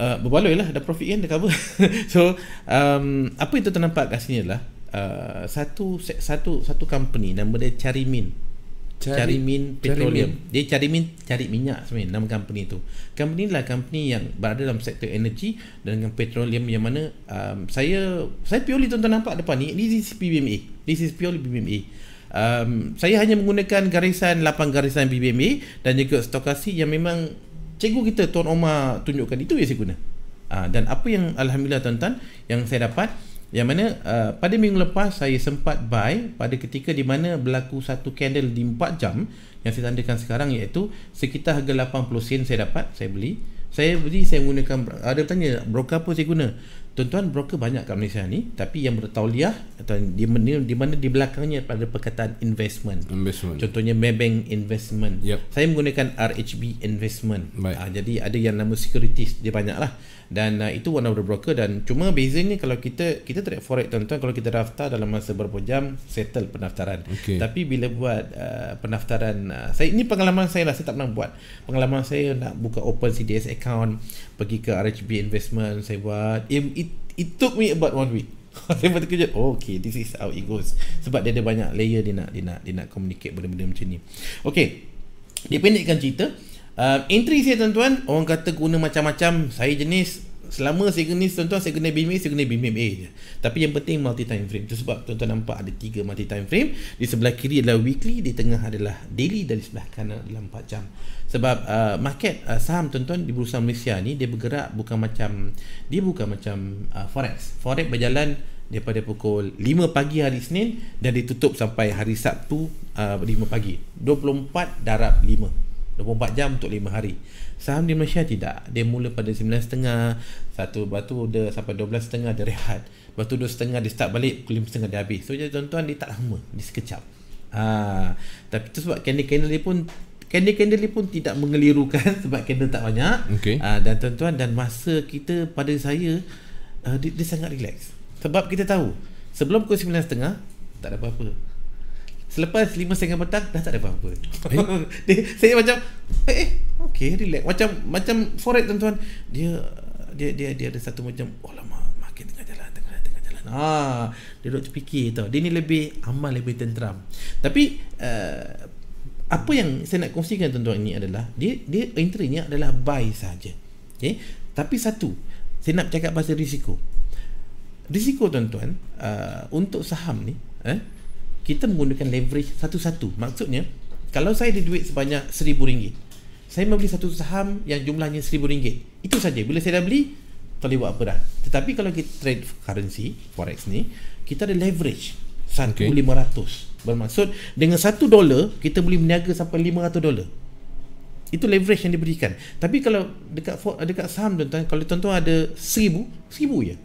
[SPEAKER 2] uh, eh, berbaloi lah ada profit kan dah cover so um, apa yang tuan nampak kat sini adalah uh, satu satu satu company nama dia Charimin Carimin Petroleum. Cari dia Carimin cari minyak sebenarnya nama company tu. Company lah company yang berada dalam sektor energy dan dengan petroleum yang mana um, saya saya purely tuan-tuan nampak depan ni this is PBMA. This is purely PBMA. Um, saya hanya menggunakan garisan lapan garisan PBMA dan juga stokasi yang memang cikgu kita Tuan Omar tunjukkan itu yang saya guna. Uh, dan apa yang alhamdulillah tuan-tuan yang saya dapat yang mana uh, pada minggu lepas saya sempat buy pada ketika di mana berlaku satu candle di 4 jam yang saya tandakan sekarang iaitu sekitar harga 80 sen saya dapat saya beli saya beli saya gunakan ada tanya broker apa saya guna tuan-tuan broker banyak kat Malaysia ni tapi yang bertauliah atau di, di, di mana di belakangnya pada perkataan investment, investment. contohnya Maybank Investment yep. saya menggunakan RHB Investment uh, jadi ada yang nama securities dia banyak lah dan uh, itu one of the broker dan cuma bezanya kalau kita kita track forex tuan-tuan kalau kita daftar dalam masa beberapa jam settle pendaftaran okay. tapi bila buat uh, pendaftaran uh, saya ini pengalaman saya lah saya tak pernah buat pengalaman saya nak buka open CDS account pergi ke RHB investment saya buat it, it, it took me about one week saya pun terkejut oh, okay this is how it goes sebab dia ada banyak layer dia nak dia nak dia nak communicate benda-benda macam ni okay dia pendekkan cerita Uh, entry saya tuan-tuan, orang kata guna macam-macam saya jenis selama saya jenis tuan-tuan saya kena BIM A, saya kena BIM A je. Tapi yang penting multi time frame. Itu sebab tuan-tuan nampak ada tiga multi time frame. Di sebelah kiri adalah weekly, di tengah adalah daily dan di sebelah kanan adalah 4 jam. Sebab uh, market uh, saham tuan-tuan di bursa Malaysia ni dia bergerak bukan macam dia bukan macam uh, forex. Forex berjalan daripada pukul 5 pagi hari Senin dan ditutup sampai hari Sabtu uh, 5 pagi. 24 darab 5. 24 jam untuk 5 hari saham di Malaysia tidak dia mula pada 9.30 satu batu dia sampai 12.30 dia rehat batu 2.30 dia start balik pukul 5.30 dia habis so jadi tuan-tuan dia tak lama dia sekejap ha, tapi tu sebab candle-candle dia pun candle-candle dia pun tidak mengelirukan sebab candle tak banyak okay. ha, dan tuan-tuan dan masa kita pada saya uh, dia, dia, sangat relax sebab kita tahu sebelum pukul 9.30 tak ada apa-apa Selepas lima setengah petang Dah tak ada apa-apa eh? Saya macam Eh, eh Okay relax Macam Macam forex tuan-tuan Dia Dia dia dia ada satu macam Oh lama Makin tengah jalan Tengah, tengah jalan Ah, Dia duduk terfikir tau Dia ni lebih Amal lebih tenteram Tapi uh, Apa yang Saya nak kongsikan tuan-tuan ni adalah Dia Dia entry ni adalah Buy saja. Okay Tapi satu Saya nak cakap pasal risiko Risiko tuan-tuan uh, Untuk saham ni Eh kita menggunakan leverage satu-satu. Maksudnya, kalau saya ada duit sebanyak seribu ringgit, saya membeli satu saham yang jumlahnya seribu ringgit, Itu saja. Bila saya dah beli, tak boleh buat apa dah. Tetapi kalau kita trade currency, forex ni, kita ada leverage satu okay. lima ratus bermaksud dengan satu dolar kita boleh berniaga sampai lima ratus dolar itu leverage yang diberikan tapi kalau dekat dekat saham tuan kalau tuan-tuan ada seribu seribu je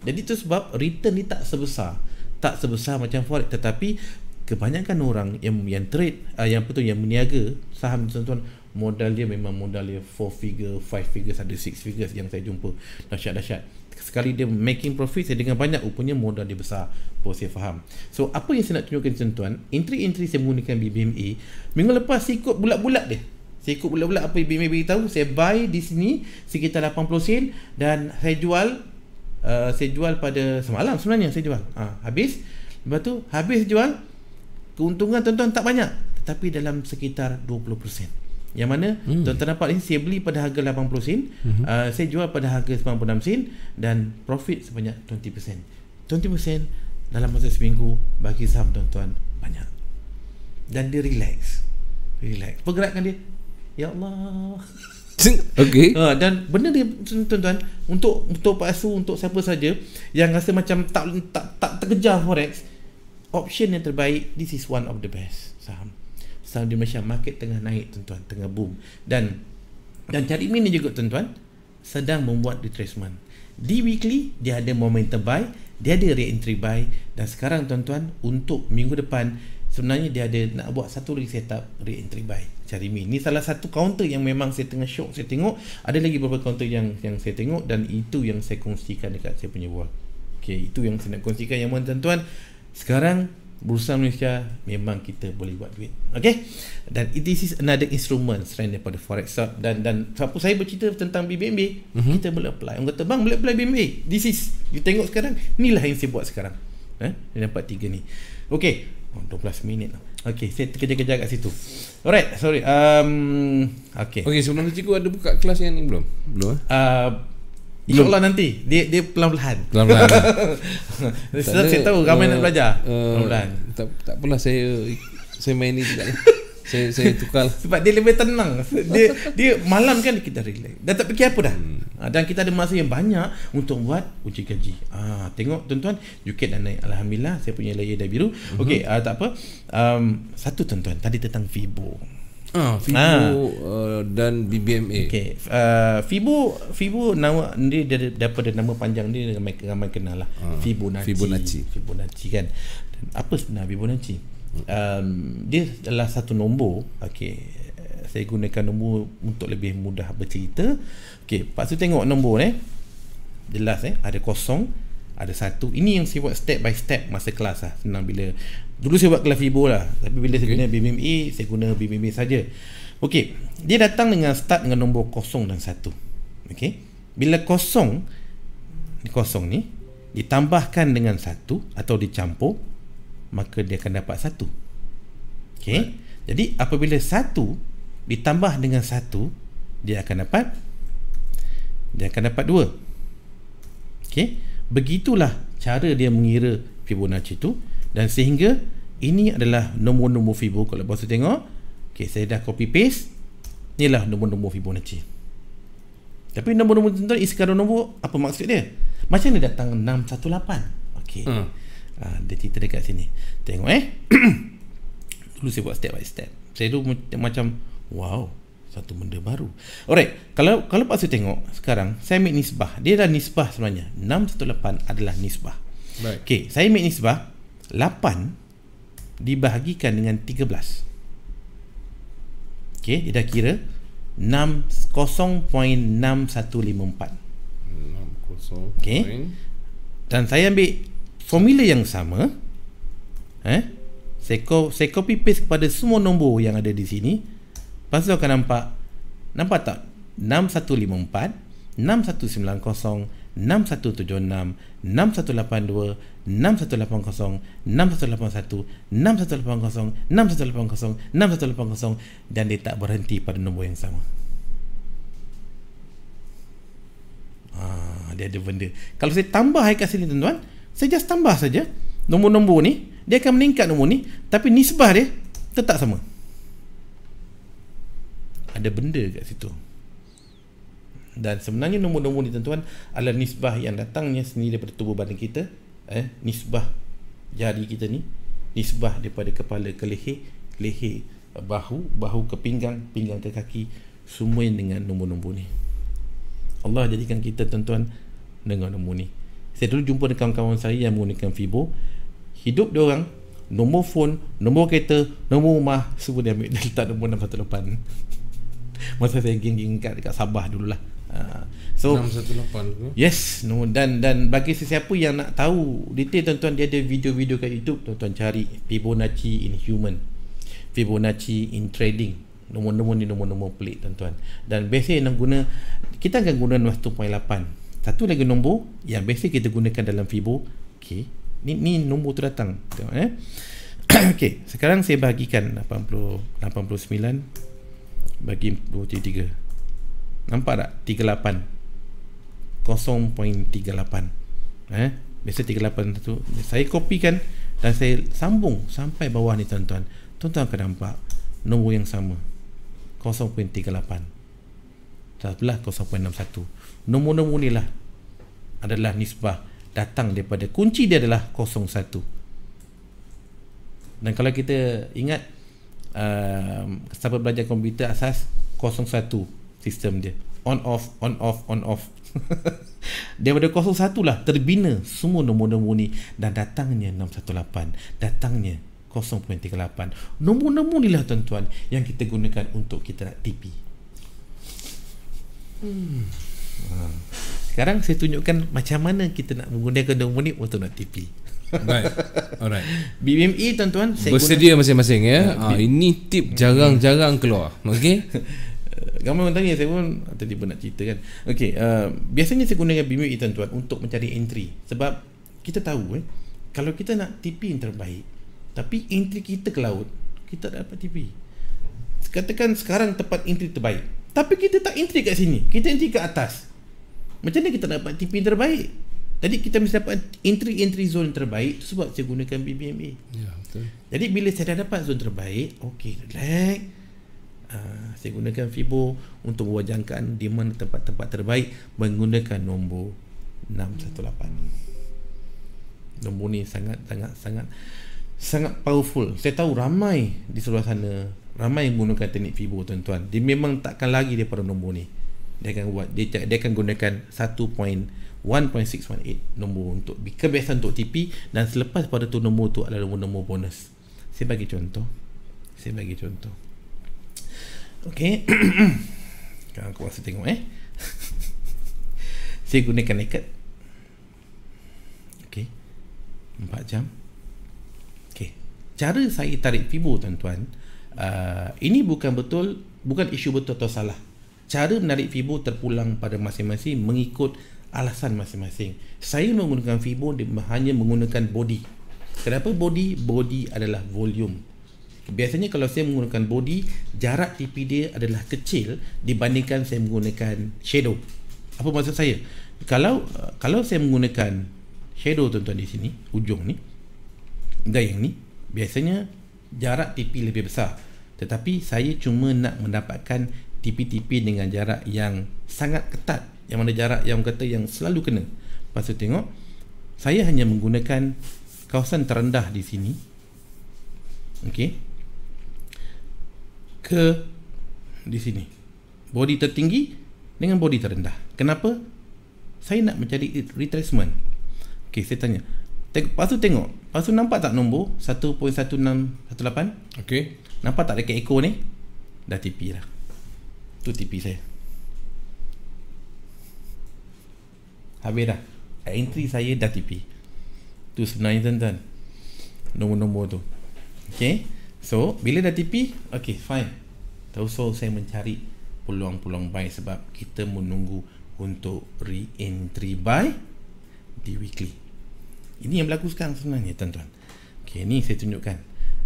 [SPEAKER 2] jadi tu sebab return ni tak sebesar tak sebesar macam forex tetapi kebanyakan orang yang yang trade uh, yang betul yang berniaga saham tuan-tuan modal dia memang modal dia four figure five figures ada six figures yang saya jumpa dahsyat-dahsyat sekali dia making profit saya dengan banyak rupanya modal dia besar pun saya faham so apa yang saya nak tunjukkan tuan-tuan entry-entry saya menggunakan BBMA minggu lepas saya ikut bulat-bulat dia saya ikut bulat-bulat apa BBMA beritahu saya buy di sini sekitar 80 sen dan saya jual Eh, saya jual pada semalam sebenarnya saya jual ha, habis lepas tu habis jual keuntungan tuan-tuan tak banyak tetapi dalam sekitar 20% yang mana hmm. tuan-tuan nampak ini saya beli pada harga 80 sen hmm. uh, saya jual pada harga 96 sen dan profit sebanyak 20% 20% dalam masa seminggu bagi saham tuan-tuan banyak dan dia relax relax pergerakan dia ya Allah Okay. Ha, dan benda dia tuan-tuan untuk untuk Pak Su untuk siapa saja yang rasa macam tak tak, tak terkejar forex option yang terbaik this is one of the best saham saham di Malaysia market tengah naik tuan-tuan tengah boom dan dan cari mini juga tuan-tuan sedang membuat retracement di weekly dia ada momentum buy dia ada re-entry buy dan sekarang tuan-tuan untuk minggu depan sebenarnya dia ada nak buat satu lagi up re-entry buy cari me ni salah satu counter yang memang saya tengah shock saya tengok ada lagi beberapa counter yang yang saya tengok dan itu yang saya kongsikan dekat saya punya wall Okay, itu yang saya nak kongsikan yang tuan-tuan sekarang Bursa Malaysia memang kita boleh buat duit Okay Dan this is another instrument Selain daripada Forex so, Dan dan Sebab saya bercerita tentang BBMB mm-hmm. Kita boleh apply Orang kata bang boleh apply BBMB This is You tengok sekarang Inilah yang saya buat sekarang Ha? Eh? Dia dapat tiga ni Okay 12 minit lah. Okay saya terkejar-kejar kat situ Alright sorry um, Okay Okay sebelum tu cikgu ada buka kelas yang ni belum? Belum eh? Uh, InsyaAllah nanti Dia dia pelan-pelan Pelan-pelan Sebab saya tahu ramai uh, nak belajar uh, Pelan-pelan
[SPEAKER 1] tak, tak apalah saya Saya main
[SPEAKER 2] ni juga saya saya tukar lah. sebab dia lebih tenang dia dia malam kan kita relax dah tak fikir apa dah hmm. Ah, dan kita ada masa yang banyak untuk buat uji gaji ah tengok tuan-tuan UKIT dah naik alhamdulillah saya punya layer dah biru mm-hmm. okey ah, tak apa um, satu tuan-tuan tadi tentang fibo
[SPEAKER 3] ah fibo ah.
[SPEAKER 2] Uh, dan BBMA okey uh, fibo fibo nama dia, dia daripada nama panjang ni. ramai ramai kenal lah ah. fibonacci fibonacci fibonacci kan apa sebenarnya fibonacci um, dia adalah satu nombor okey saya gunakan nombor untuk lebih mudah bercerita okey lepas tu tengok nombor ni eh. jelas eh ada kosong ada satu ini yang saya buat step by step masa kelas lah senang bila dulu saya buat kelas fibo lah tapi bila okay. saya guna BMMA saya guna BMMA saja okey dia datang dengan start dengan nombor kosong dan satu okey bila kosong kosong ni ditambahkan dengan satu atau dicampur maka dia akan dapat satu. Okey. Jadi apabila satu ditambah dengan satu, dia akan dapat dia akan dapat dua. Okey. Begitulah cara dia mengira Fibonacci itu dan sehingga ini adalah nombor-nombor Fibo kalau tu tengok. Okey, saya dah copy paste. Inilah nombor-nombor Fibonacci. Tapi nombor-nombor tuan-tuan, iskandar nombor, apa maksud dia? Macam mana datang 618? Okey. Hmm ha, dia cerita dekat sini tengok eh dulu saya buat step by step saya tu macam wow satu benda baru alright kalau kalau Pak Sir tengok sekarang saya ambil nisbah dia dah nisbah sebenarnya 618 adalah nisbah Baik. Okay, saya ambil nisbah 8 dibahagikan dengan 13 Okay, dia dah kira 60.6154 okay. dan saya ambil formula yang sama eh saya, co- saya copy paste kepada semua nombor yang ada di sini lepas tu akan nampak nampak tak 6154, 6190 6176, 6182 6181 6180 6180 6180 dan dia tak berhenti pada nombor yang sama ah, dia ada benda kalau saya tambah air kat sini tuan tuan saya just tambah saja nombor-nombor ni dia akan meningkat nombor ni tapi nisbah dia tetap sama ada benda kat situ dan sebenarnya nombor-nombor ni tuan-tuan adalah nisbah yang datangnya sendiri daripada tubuh badan kita eh, nisbah jari kita ni nisbah daripada kepala ke leher leher bahu bahu ke pinggang pinggang ke kaki semua dengan nombor-nombor ni Allah jadikan kita tuan-tuan dengan nombor ni saya dulu jumpa dengan kawan-kawan saya yang menggunakan Fibo hidup dia orang nombor phone nombor kereta nombor rumah semua dia ambil dia letak nombor enam satu lapan masa saya geng-geng kat, dekat Sabah dululah uh, so 618 yes no, dan dan bagi sesiapa yang nak tahu detail tuan-tuan dia ada video-video kat YouTube tuan-tuan cari Fibonacci in human Fibonacci in trading nombor-nombor ni nombor-nombor pelik tuan-tuan dan biasanya nak guna kita akan guna 1.8 satu lagi nombor yang biasa kita gunakan dalam fibo. Okey. Ni ni nombor tu datang. Tengok eh. Okey, sekarang saya bahagikan 80 89 bagi 23. Nampak tak? 38. 0.38. Eh, biasa 38 tu saya kopikan dan saya sambung sampai bawah ni tuan-tuan. Tuan-tuan akan nampak nombor yang sama. 0.38. Sebelah 0.61. Nombor-nombor ni lah adalah nisbah datang daripada kunci dia adalah 01 dan kalau kita ingat uh, siapa belajar komputer asas 01 sistem dia on off on off on off daripada 01 lah terbina semua nombor-nombor ni dan datangnya 618 datangnya 0.38 nombor-nombor ni lah tuan-tuan yang kita gunakan untuk kita nak TV hmm. hmm. Sekarang saya tunjukkan macam mana kita nak menggunakan nombor ni untuk nak TP. Right. Alright. BMI e, tuan-tuan saya bersedia masing-masing ya. Ha,
[SPEAKER 1] ini tip jarang-jarang
[SPEAKER 2] keluar. Okey. Kamu orang tanya saya pun tiba-tiba nak cerita kan. Okey, uh, biasanya saya gunakan BMI e, tuan-tuan untuk mencari entry sebab kita tahu eh kalau kita nak TP yang terbaik tapi entry kita ke laut kita tak dapat TP. Katakan sekarang tempat entry terbaik tapi kita tak entry kat sini. Kita entry ke atas. Macam mana kita nak dapat TP terbaik? Tadi kita mesti dapat entry-entry zone terbaik tu sebab saya gunakan BBMA. Ya, betul. Jadi bila saya dah dapat zone terbaik, okey, relax. Uh, saya gunakan Fibo untuk mewajangkan di mana tempat-tempat terbaik menggunakan nombor 618. Nombor ni sangat sangat sangat sangat powerful. Saya tahu ramai di seluruh sana ramai yang menggunakan teknik Fibo tuan-tuan. Dia memang takkan lari daripada nombor ni dia akan buat dia, dia akan gunakan 1.1.618 nombor untuk kebiasaan untuk TP dan selepas pada tu nombor tu adalah nombor, nombor bonus saya bagi contoh saya bagi contoh ok sekarang aku rasa tengok eh saya gunakan naked ok 4 jam ok cara saya tarik fibo tuan-tuan uh, ini bukan betul bukan isu betul atau salah cara menarik fibo terpulang pada masing-masing mengikut alasan masing-masing. Saya menggunakan fibo hanya menggunakan body. Kenapa body? Body adalah volume. Biasanya kalau saya menggunakan body, jarak tipi dia adalah kecil dibandingkan saya menggunakan shadow. Apa maksud saya? Kalau kalau saya menggunakan shadow tuan-tuan di sini, ujung ni, gayang ni, biasanya jarak tipi lebih besar. Tetapi saya cuma nak mendapatkan tipi-tipi dengan jarak yang sangat ketat yang mana jarak yang kata yang selalu kena lepas tu tengok saya hanya menggunakan kawasan terendah di sini ok ke di sini body tertinggi dengan body terendah kenapa? saya nak mencari retracement ok saya tanya lepas tu tengok lepas tu nampak tak nombor 1.1618 ok nampak tak dekat ekor ni dah tipi lah tu tipis saya habis dah entry saya dah tipi tu sebenarnya tuan-tuan nombor-nombor tu Okay, so bila dah tipi ok fine tahu so saya mencari peluang-peluang buy sebab kita menunggu untuk re-entry buy di weekly ini yang berlaku sekarang sebenarnya tuan-tuan ok ni saya tunjukkan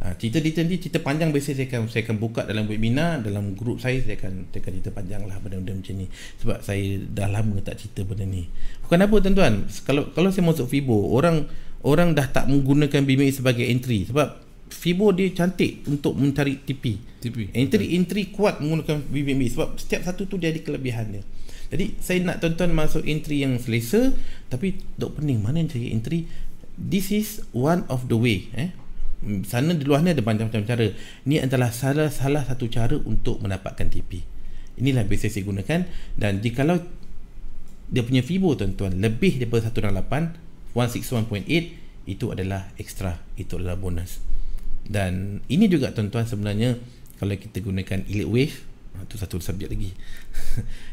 [SPEAKER 2] Ha, cerita detail ni cerita panjang biasa saya akan saya akan buka dalam webinar dalam grup saya saya akan saya akan cerita panjang lah benda-benda macam ni sebab saya dah lama tak cerita benda ni bukan apa tuan-tuan kalau kalau saya masuk Fibo orang orang dah tak menggunakan BMI sebagai entry sebab Fibo dia cantik untuk mencari TP TP entry okay. entry kuat menggunakan BMI sebab setiap satu tu dia ada kelebihan dia jadi saya nak tuan-tuan masuk entry yang selesa tapi dok pening mana yang cari entry this is one of the way eh Hmm, sana di luar ni ada banyak macam cara Ini adalah salah salah satu cara untuk mendapatkan TP inilah biasa saya gunakan dan jika jikalau dia punya fibo tuan-tuan lebih daripada 168 161.8 itu adalah extra itu adalah bonus dan ini juga tuan-tuan sebenarnya kalau kita gunakan elite wave itu ah, satu subjek lagi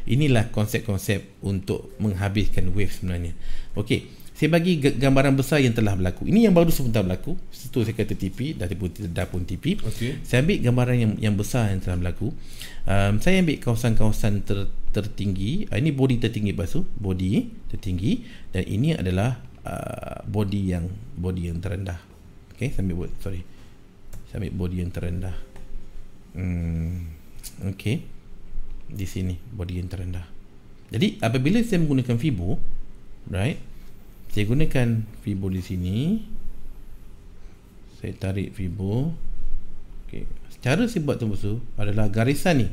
[SPEAKER 2] inilah konsep-konsep untuk menghabiskan wave sebenarnya okey saya bagi gambaran besar yang telah berlaku. Ini yang baru sebentar berlaku. Setelah saya kata TV, dah pun, dah pun TV. Okay. Saya ambil gambaran yang, yang besar yang telah berlaku. Um, saya ambil kawasan-kawasan ter, tertinggi. Uh, ini body tertinggi basu. Body tertinggi. Dan ini adalah uh, body yang body yang terendah. Okay, saya ambil, sorry. Saya ambil body yang terendah. Hmm, okay. Di sini, body yang terendah. Jadi, apabila saya menggunakan fibo, right, saya gunakan fibo di sini saya tarik fibo okey cara saya buat tembusu adalah garisan ni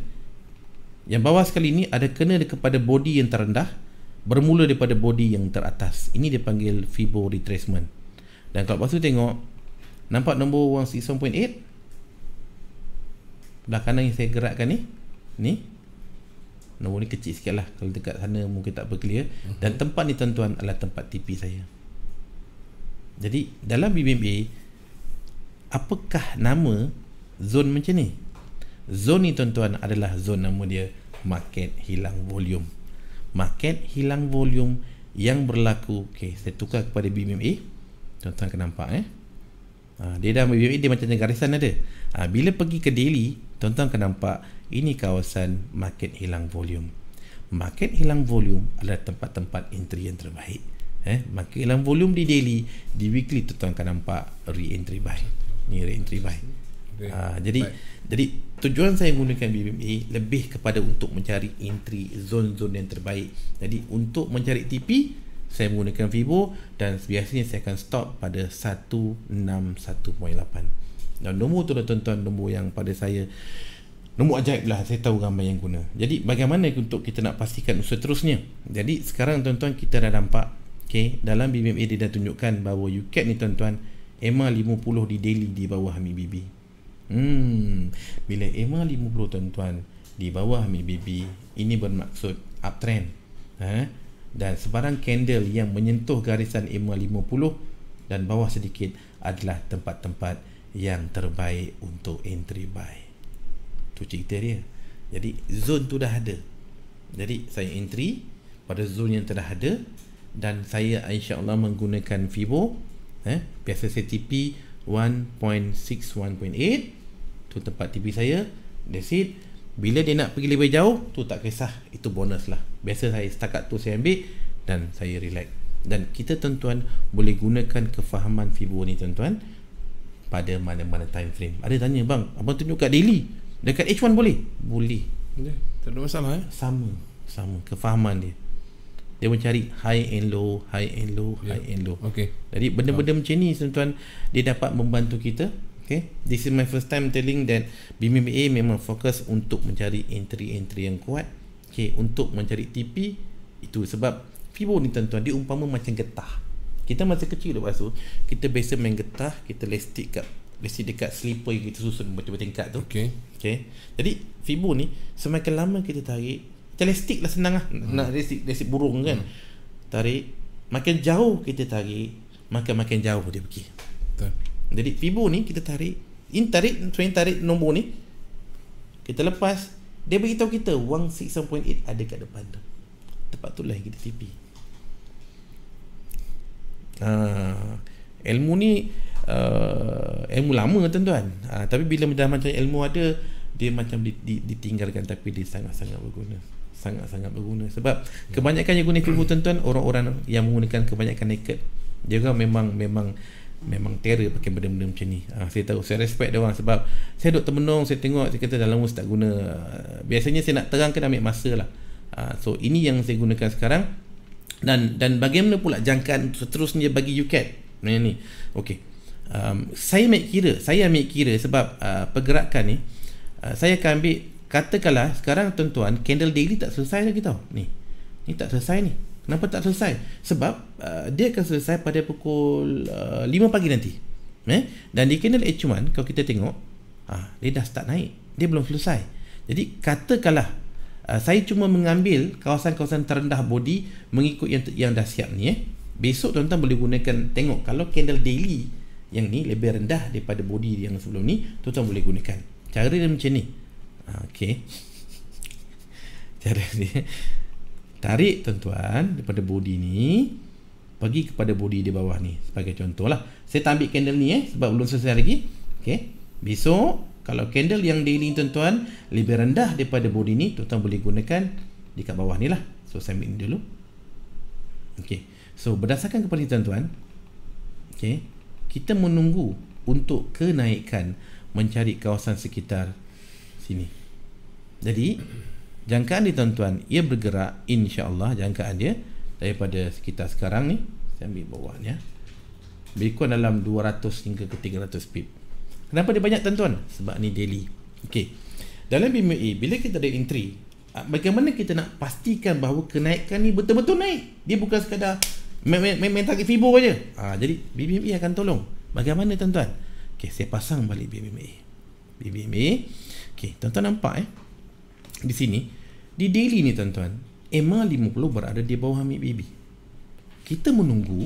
[SPEAKER 2] yang bawah sekali ni ada kena kepada body yang terendah bermula daripada body yang teratas ini dipanggil fibo retracement dan kalau pasal tengok nampak nombor 1.8 belah kanan yang saya gerakkan ni ni Nombor ni kecil sikit lah Kalau dekat sana mungkin tak apa clear mhm. Dan tempat ni tuan-tuan adalah tempat TP saya Jadi dalam BBMA Apakah nama zon macam ni? Zone ni tuan-tuan adalah zon nama dia Market hilang volume Market hilang volume yang berlaku Okay, saya tukar kepada BBMA Tuan-tuan akan nampak eh Ha, dia dah BBMA dia macam garisan ada ha, Bila pergi ke daily Tuan-tuan akan nampak ini kawasan market hilang volume market hilang volume adalah tempat-tempat entry yang terbaik eh market hilang volume di daily di weekly tu tuan akan nampak re-entry buy Ini re-entry buy Okay. Ah, jadi Bye. jadi tujuan saya gunakan BBMA lebih kepada untuk mencari entry zon-zon yang terbaik. Jadi untuk mencari TP saya menggunakan Fibo dan biasanya saya akan stop pada 161.8. Dan nombor tu lah tuan-tuan nombor yang pada saya Nombor ajaib lah saya tahu ramai yang guna Jadi bagaimana untuk kita nak pastikan usaha terusnya Jadi sekarang tuan-tuan kita dah nampak okay, Dalam BBMA dia dah tunjukkan bahawa UCAT ni tuan-tuan EMA 50 di daily di bawah hami BB Hmm, bila EMA 50 tuan-tuan di bawah hami BB Ini bermaksud uptrend ha? Dan sebarang candle yang menyentuh garisan EMA 50 Dan bawah sedikit adalah tempat-tempat yang terbaik untuk entry buy tu cerita dia jadi zone tu dah ada jadi saya entry pada zone yang telah ada dan saya insyaAllah menggunakan FIBO eh, biasa saya TP 1.8, tu tempat TP saya that's it bila dia nak pergi lebih jauh tu tak kisah itu bonus lah biasa saya setakat tu saya ambil dan saya relax dan kita tuan-tuan boleh gunakan kefahaman FIBO ni tuan-tuan pada mana-mana time frame ada tanya bang abang tunjuk kat daily Dekat H1 boleh? Boleh. Boleh. Tak ada masalah eh. Sama. Sama kefahaman dia. Dia mencari high and low, high and low, yeah. high and low. Okey. Jadi benda-benda oh. macam ni tuan-tuan dia dapat membantu kita. Okay. This is my first time telling that BMBA memang fokus untuk mencari entry-entry yang kuat. Okay. Untuk mencari TP itu sebab Fibo ni tuan-tuan dia umpama macam getah. Kita masa kecil lepas tu, kita biasa main getah, kita lestik kat mesti dekat sleeper yang kita susun beberapa tingkat tu Okay, okay. jadi fibu ni semakin lama kita tarik telestik lah senang lah hmm. nak resik resik burung kan hmm. tarik makin jauh kita tarik makin makin jauh dia pergi betul jadi fibu ni kita tarik in tarik train tarik nombor ni kita lepas dia beritahu kita wang 6.8 ada kat depan tu tempat tu lah kita tipi Ah, ha, ilmu ni uh, ilmu lama lah tuan-tuan uh, tapi bila dah macam ilmu ada dia macam ditinggalkan tapi dia sangat-sangat berguna sangat-sangat berguna sebab ya. kebanyakan yang guna ilmu tuan-tuan orang-orang yang menggunakan kebanyakan naked dia kan memang memang memang terror pakai benda-benda macam ni uh, saya tahu saya respect dia orang sebab saya duduk termenung saya tengok saya kata dah lama tak guna ah, biasanya saya nak terang kena ambil masa lah uh, so ini yang saya gunakan sekarang dan dan bagaimana pula jangkaan seterusnya bagi UCAT ni ni okey um, saya ambil kira saya ambil kira sebab uh, pergerakan ni uh, saya akan ambil katakanlah sekarang tuan-tuan candle daily tak selesai lagi tau ni ni tak selesai ni kenapa tak selesai sebab uh, dia akan selesai pada pukul uh, 5 pagi nanti eh? dan di candle H1 kalau kita tengok uh, dia dah start naik dia belum selesai jadi katakanlah uh, saya cuma mengambil kawasan-kawasan terendah body mengikut yang yang dah siap ni eh. Besok tuan-tuan boleh gunakan tengok kalau candle daily yang ni lebih rendah daripada body yang sebelum ni tuan-tuan boleh gunakan cara dia macam ni ha, ok cara dia tarik tuan-tuan daripada body ni pergi kepada body di bawah ni sebagai contoh lah saya tak ambil candle ni eh sebab belum selesai lagi ok besok kalau candle yang daily tuan-tuan lebih rendah daripada body ni tuan-tuan boleh gunakan dekat bawah ni lah so saya ambil ni dulu ok so berdasarkan kepada tuan-tuan ok kita menunggu untuk kenaikan mencari kawasan sekitar sini. Jadi jangkaan ni tuan-tuan, ia bergerak insya-Allah jangkaan dia daripada sekitar sekarang ni, saya ambil bawah ni ya. Berikut dalam 200 hingga ke 300 pip. Kenapa dia banyak tuan-tuan? Sebab ni daily. Okey. Dalam BME, bila kita ada entry, bagaimana kita nak pastikan bahawa kenaikan ni betul-betul naik? Dia bukan sekadar main, main, target fibo aja. Ah, ha, jadi BBMA akan tolong. Bagaimana tuan-tuan? Okey, saya pasang balik BBMA. BBMA. Okey, tuan-tuan nampak eh di sini di daily ni tuan-tuan, EMA 50 berada di bawah MIB BB. Kita menunggu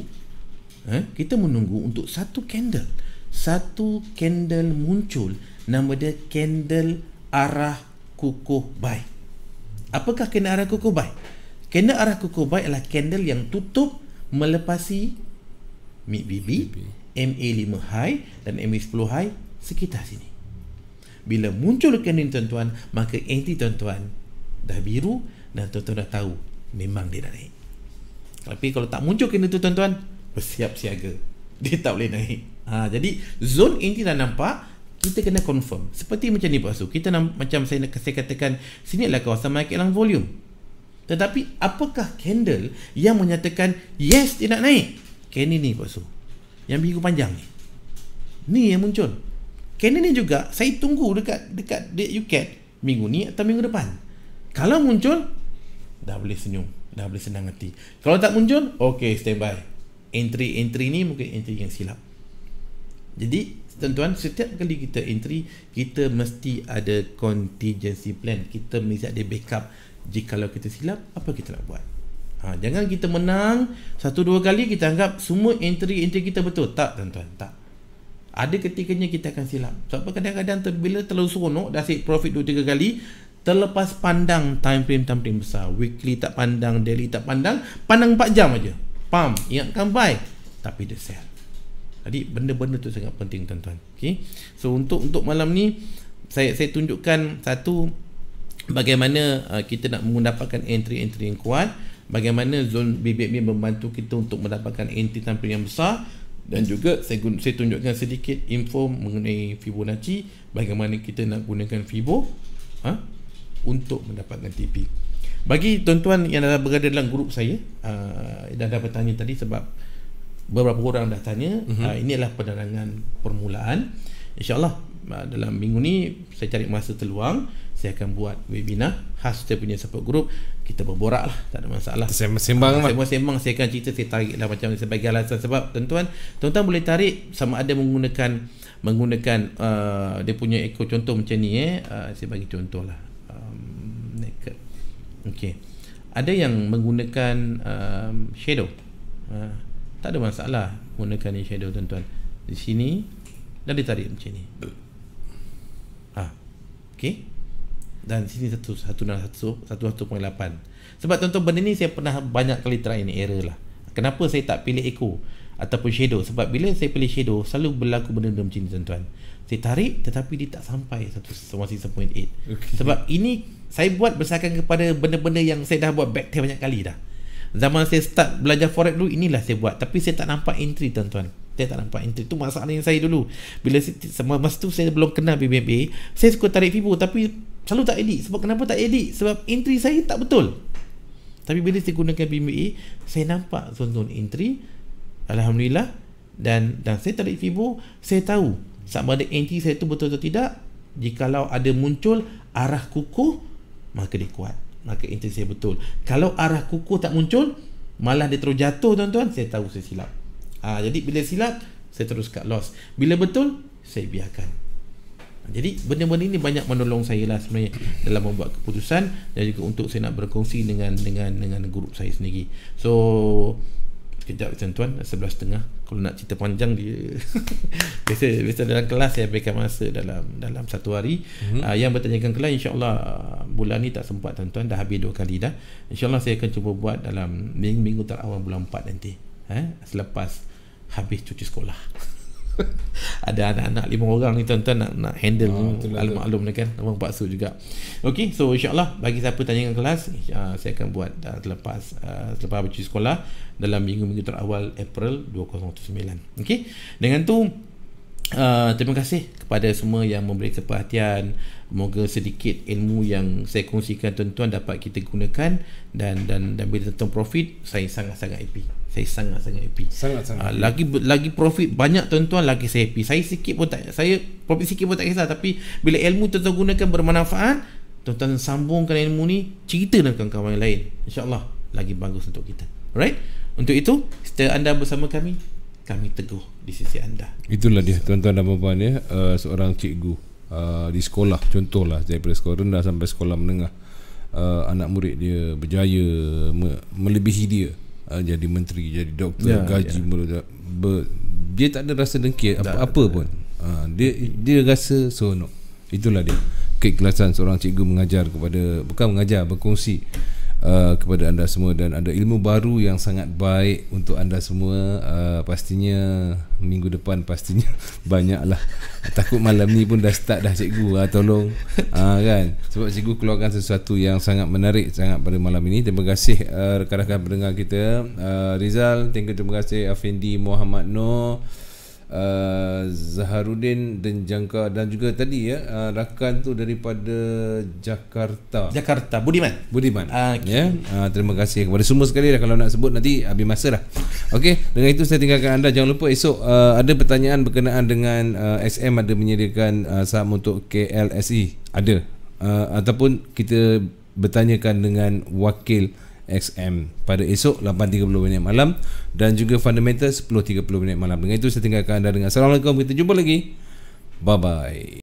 [SPEAKER 2] eh, kita menunggu untuk satu candle. Satu candle muncul nama dia candle arah kukuh buy. Apakah candle arah kukuh buy? Candle arah kukuh buy adalah candle yang tutup melepasi MIG BB, MA5 high dan MA10 high sekitar sini. Bila muncul kanin tuan-tuan, maka anti tuan-tuan dah biru dan tuan-tuan dah tahu memang dia dah naik. Tapi kalau tak muncul kanin tu tuan-tuan, bersiap siaga. Dia tak boleh naik. Ha, jadi zon inti dah nampak, kita kena confirm. Seperti macam ni Pak Su, kita nak, macam saya, saya katakan, sini adalah kawasan market dalam volume. Tetapi apakah candle yang menyatakan yes dia nak naik? Candle ni Pak Su. Yang biru panjang ni. Ni yang muncul. Candle ni juga saya tunggu dekat dekat you cat minggu ni atau minggu depan. Kalau muncul dah boleh senyum, dah boleh senang hati. Kalau tak muncul, okey standby. Entry entry ni mungkin entry yang silap. Jadi tuan-tuan setiap kali kita entry kita mesti ada contingency plan kita mesti ada backup jikalau kita silap apa kita nak buat ha, jangan kita menang satu dua kali kita anggap semua entry entry kita betul tak tuan-tuan tak ada ketikanya kita akan silap sebab kadang-kadang ter- bila terlalu seronok dah asyik profit dua tiga kali terlepas pandang time frame time frame besar weekly tak pandang daily tak pandang pandang 4 jam aja pam ingatkan buy tapi dia sell jadi benda-benda tu sangat penting tuan-tuan okay? so untuk untuk malam ni saya saya tunjukkan satu bagaimana uh, kita nak mendapatkan entry-entry yang kuat bagaimana zon BBB membantu kita untuk mendapatkan entry tanpa yang besar dan juga saya, saya tunjukkan sedikit info mengenai Fibonacci bagaimana kita nak gunakan Fibo ha, untuk mendapatkan TP bagi tuan-tuan yang dah berada dalam grup saya uh, dah dapat tanya tadi sebab beberapa orang dah tanya mm-hmm. uh, ini adalah penerangan permulaan insyaAllah uh, dalam minggu ni saya cari masa terluang saya akan buat webinar khas kita punya support group kita berborak lah tak ada masalah Saya sembang uh, lah. sembang, sembang saya akan cerita saya tarik lah macam sebagai alasan sebab tuan-tuan tuan-tuan boleh tarik sama ada menggunakan menggunakan uh, dia punya ekor contoh macam ni eh uh, saya bagi contoh lah um, naked okay. ada yang menggunakan um, shadow uh, tak ada masalah gunakan shadow tuan-tuan di sini dan ditarik macam ni ha. Ah, okay dan sini satu satu dan 1.1.8 sebab tuan-tuan benda ni saya pernah banyak kali try ini error lah kenapa saya tak pilih echo ataupun shadow sebab bila saya pilih shadow selalu berlaku benda-benda macam ni tuan-tuan saya tarik tetapi dia tak sampai satu 1.1.8 okay. sebab ini saya buat berdasarkan kepada benda-benda yang saya dah buat back backtest banyak kali dah zaman saya start belajar forex dulu inilah saya buat tapi saya tak nampak entry tuan-tuan saya tak nampak entry tu masalah yang saya dulu bila saya masa tu saya belum kenal BBMA saya suka tarik fibo tapi Selalu tak edit Sebab kenapa tak edit Sebab entry saya tak betul Tapi bila saya gunakan PMBA Saya nampak tuan-tuan entry Alhamdulillah Dan dan saya tarik fibo Saya tahu Sama ada entry saya tu betul atau tidak Jikalau ada muncul Arah kukuh, Maka dia kuat Maka entry saya betul Kalau arah kukuh tak muncul Malah dia terus jatuh tuan-tuan Saya tahu saya silap ha, Jadi bila silap Saya terus cut loss Bila betul Saya biarkan jadi benda-benda ini banyak menolong saya lah sebenarnya dalam membuat keputusan dan juga untuk saya nak berkongsi dengan dengan dengan guru saya sendiri. So sekejap macam tuan 11.30 kalau nak cerita panjang dia biasa biasa dalam kelas saya berikan masa dalam dalam satu hari mm-hmm. uh, yang bertanya ke kelas insyaallah bulan ni tak sempat tuan-tuan dah habis dua kali dah insyaallah saya akan cuba buat dalam minggu-minggu terawal bulan 4 nanti eh selepas habis cuti sekolah ada anak-anak lima orang ni tuan-tuan nak, nak handle ah, oh, maklum ni kan memang paksa juga ok so insyaAllah bagi siapa tanya dengan kelas uh, saya akan buat uh, selepas uh, selepas habis sekolah dalam minggu-minggu terawal April 2019 ok dengan tu uh, terima kasih kepada semua yang memberi perhatian, Moga sedikit ilmu yang saya kongsikan tuan-tuan dapat kita gunakan dan dan dan bila tentang profit saya sangat-sangat happy saya sangat-sangat happy. Sangat-sangat. Uh, ah, lagi lagi profit banyak tuan-tuan lagi saya happy. Saya sikit pun tak saya profit sikit pun tak kisah tapi bila ilmu tuan-tuan gunakan bermanfaat, tuan-tuan sambungkan ilmu ni, cerita dengan kawan-kawan lain. Insyaallah lagi bagus untuk kita. Alright? Untuk itu, setia anda bersama kami, kami teguh di sisi anda.
[SPEAKER 1] Itulah dia tuan-tuan dan puan ya, uh, seorang cikgu uh, di sekolah contohlah dari sekolah rendah sampai sekolah menengah. Uh, anak murid dia berjaya me- melebihi dia uh, jadi menteri jadi doktor yeah, gaji yeah. Ber, ber, dia tak ada rasa dengki apa, tak, apa tak, pun uh, dia dia rasa seronok itulah dia keikhlasan seorang cikgu mengajar kepada bukan mengajar berkongsi Uh, kepada anda semua dan ada ilmu baru yang sangat baik untuk anda semua uh, pastinya minggu depan pastinya banyaklah takut malam ni pun dah start dah cikgu uh, tolong uh, kan sebab cikgu keluarkan sesuatu yang sangat menarik sangat pada malam ini terima kasih uh, rekan-rekan pendengar kita uh, Rizal terima kasih Afendi Muhammad Noor Eh, Zaharudin dan jangka dan juga tadi ya uh, rakan tu daripada Jakarta. Jakarta Budiman. Budiman. Okay. Ya. Yeah? Uh, terima kasih kepada semua sekali dah kalau nak sebut nanti habis masa dah. Okey, dengan itu saya tinggalkan anda jangan lupa esok uh, ada pertanyaan berkenaan dengan uh, SM ada menyediakan uh, saham untuk KLSE. Ada. Uh, ataupun kita bertanyakan dengan wakil XM pada esok 8.30 minit malam dan juga fundamental 10.30 minit malam. Dengan itu saya tinggalkan anda dengan Assalamualaikum. Kita jumpa lagi. Bye bye.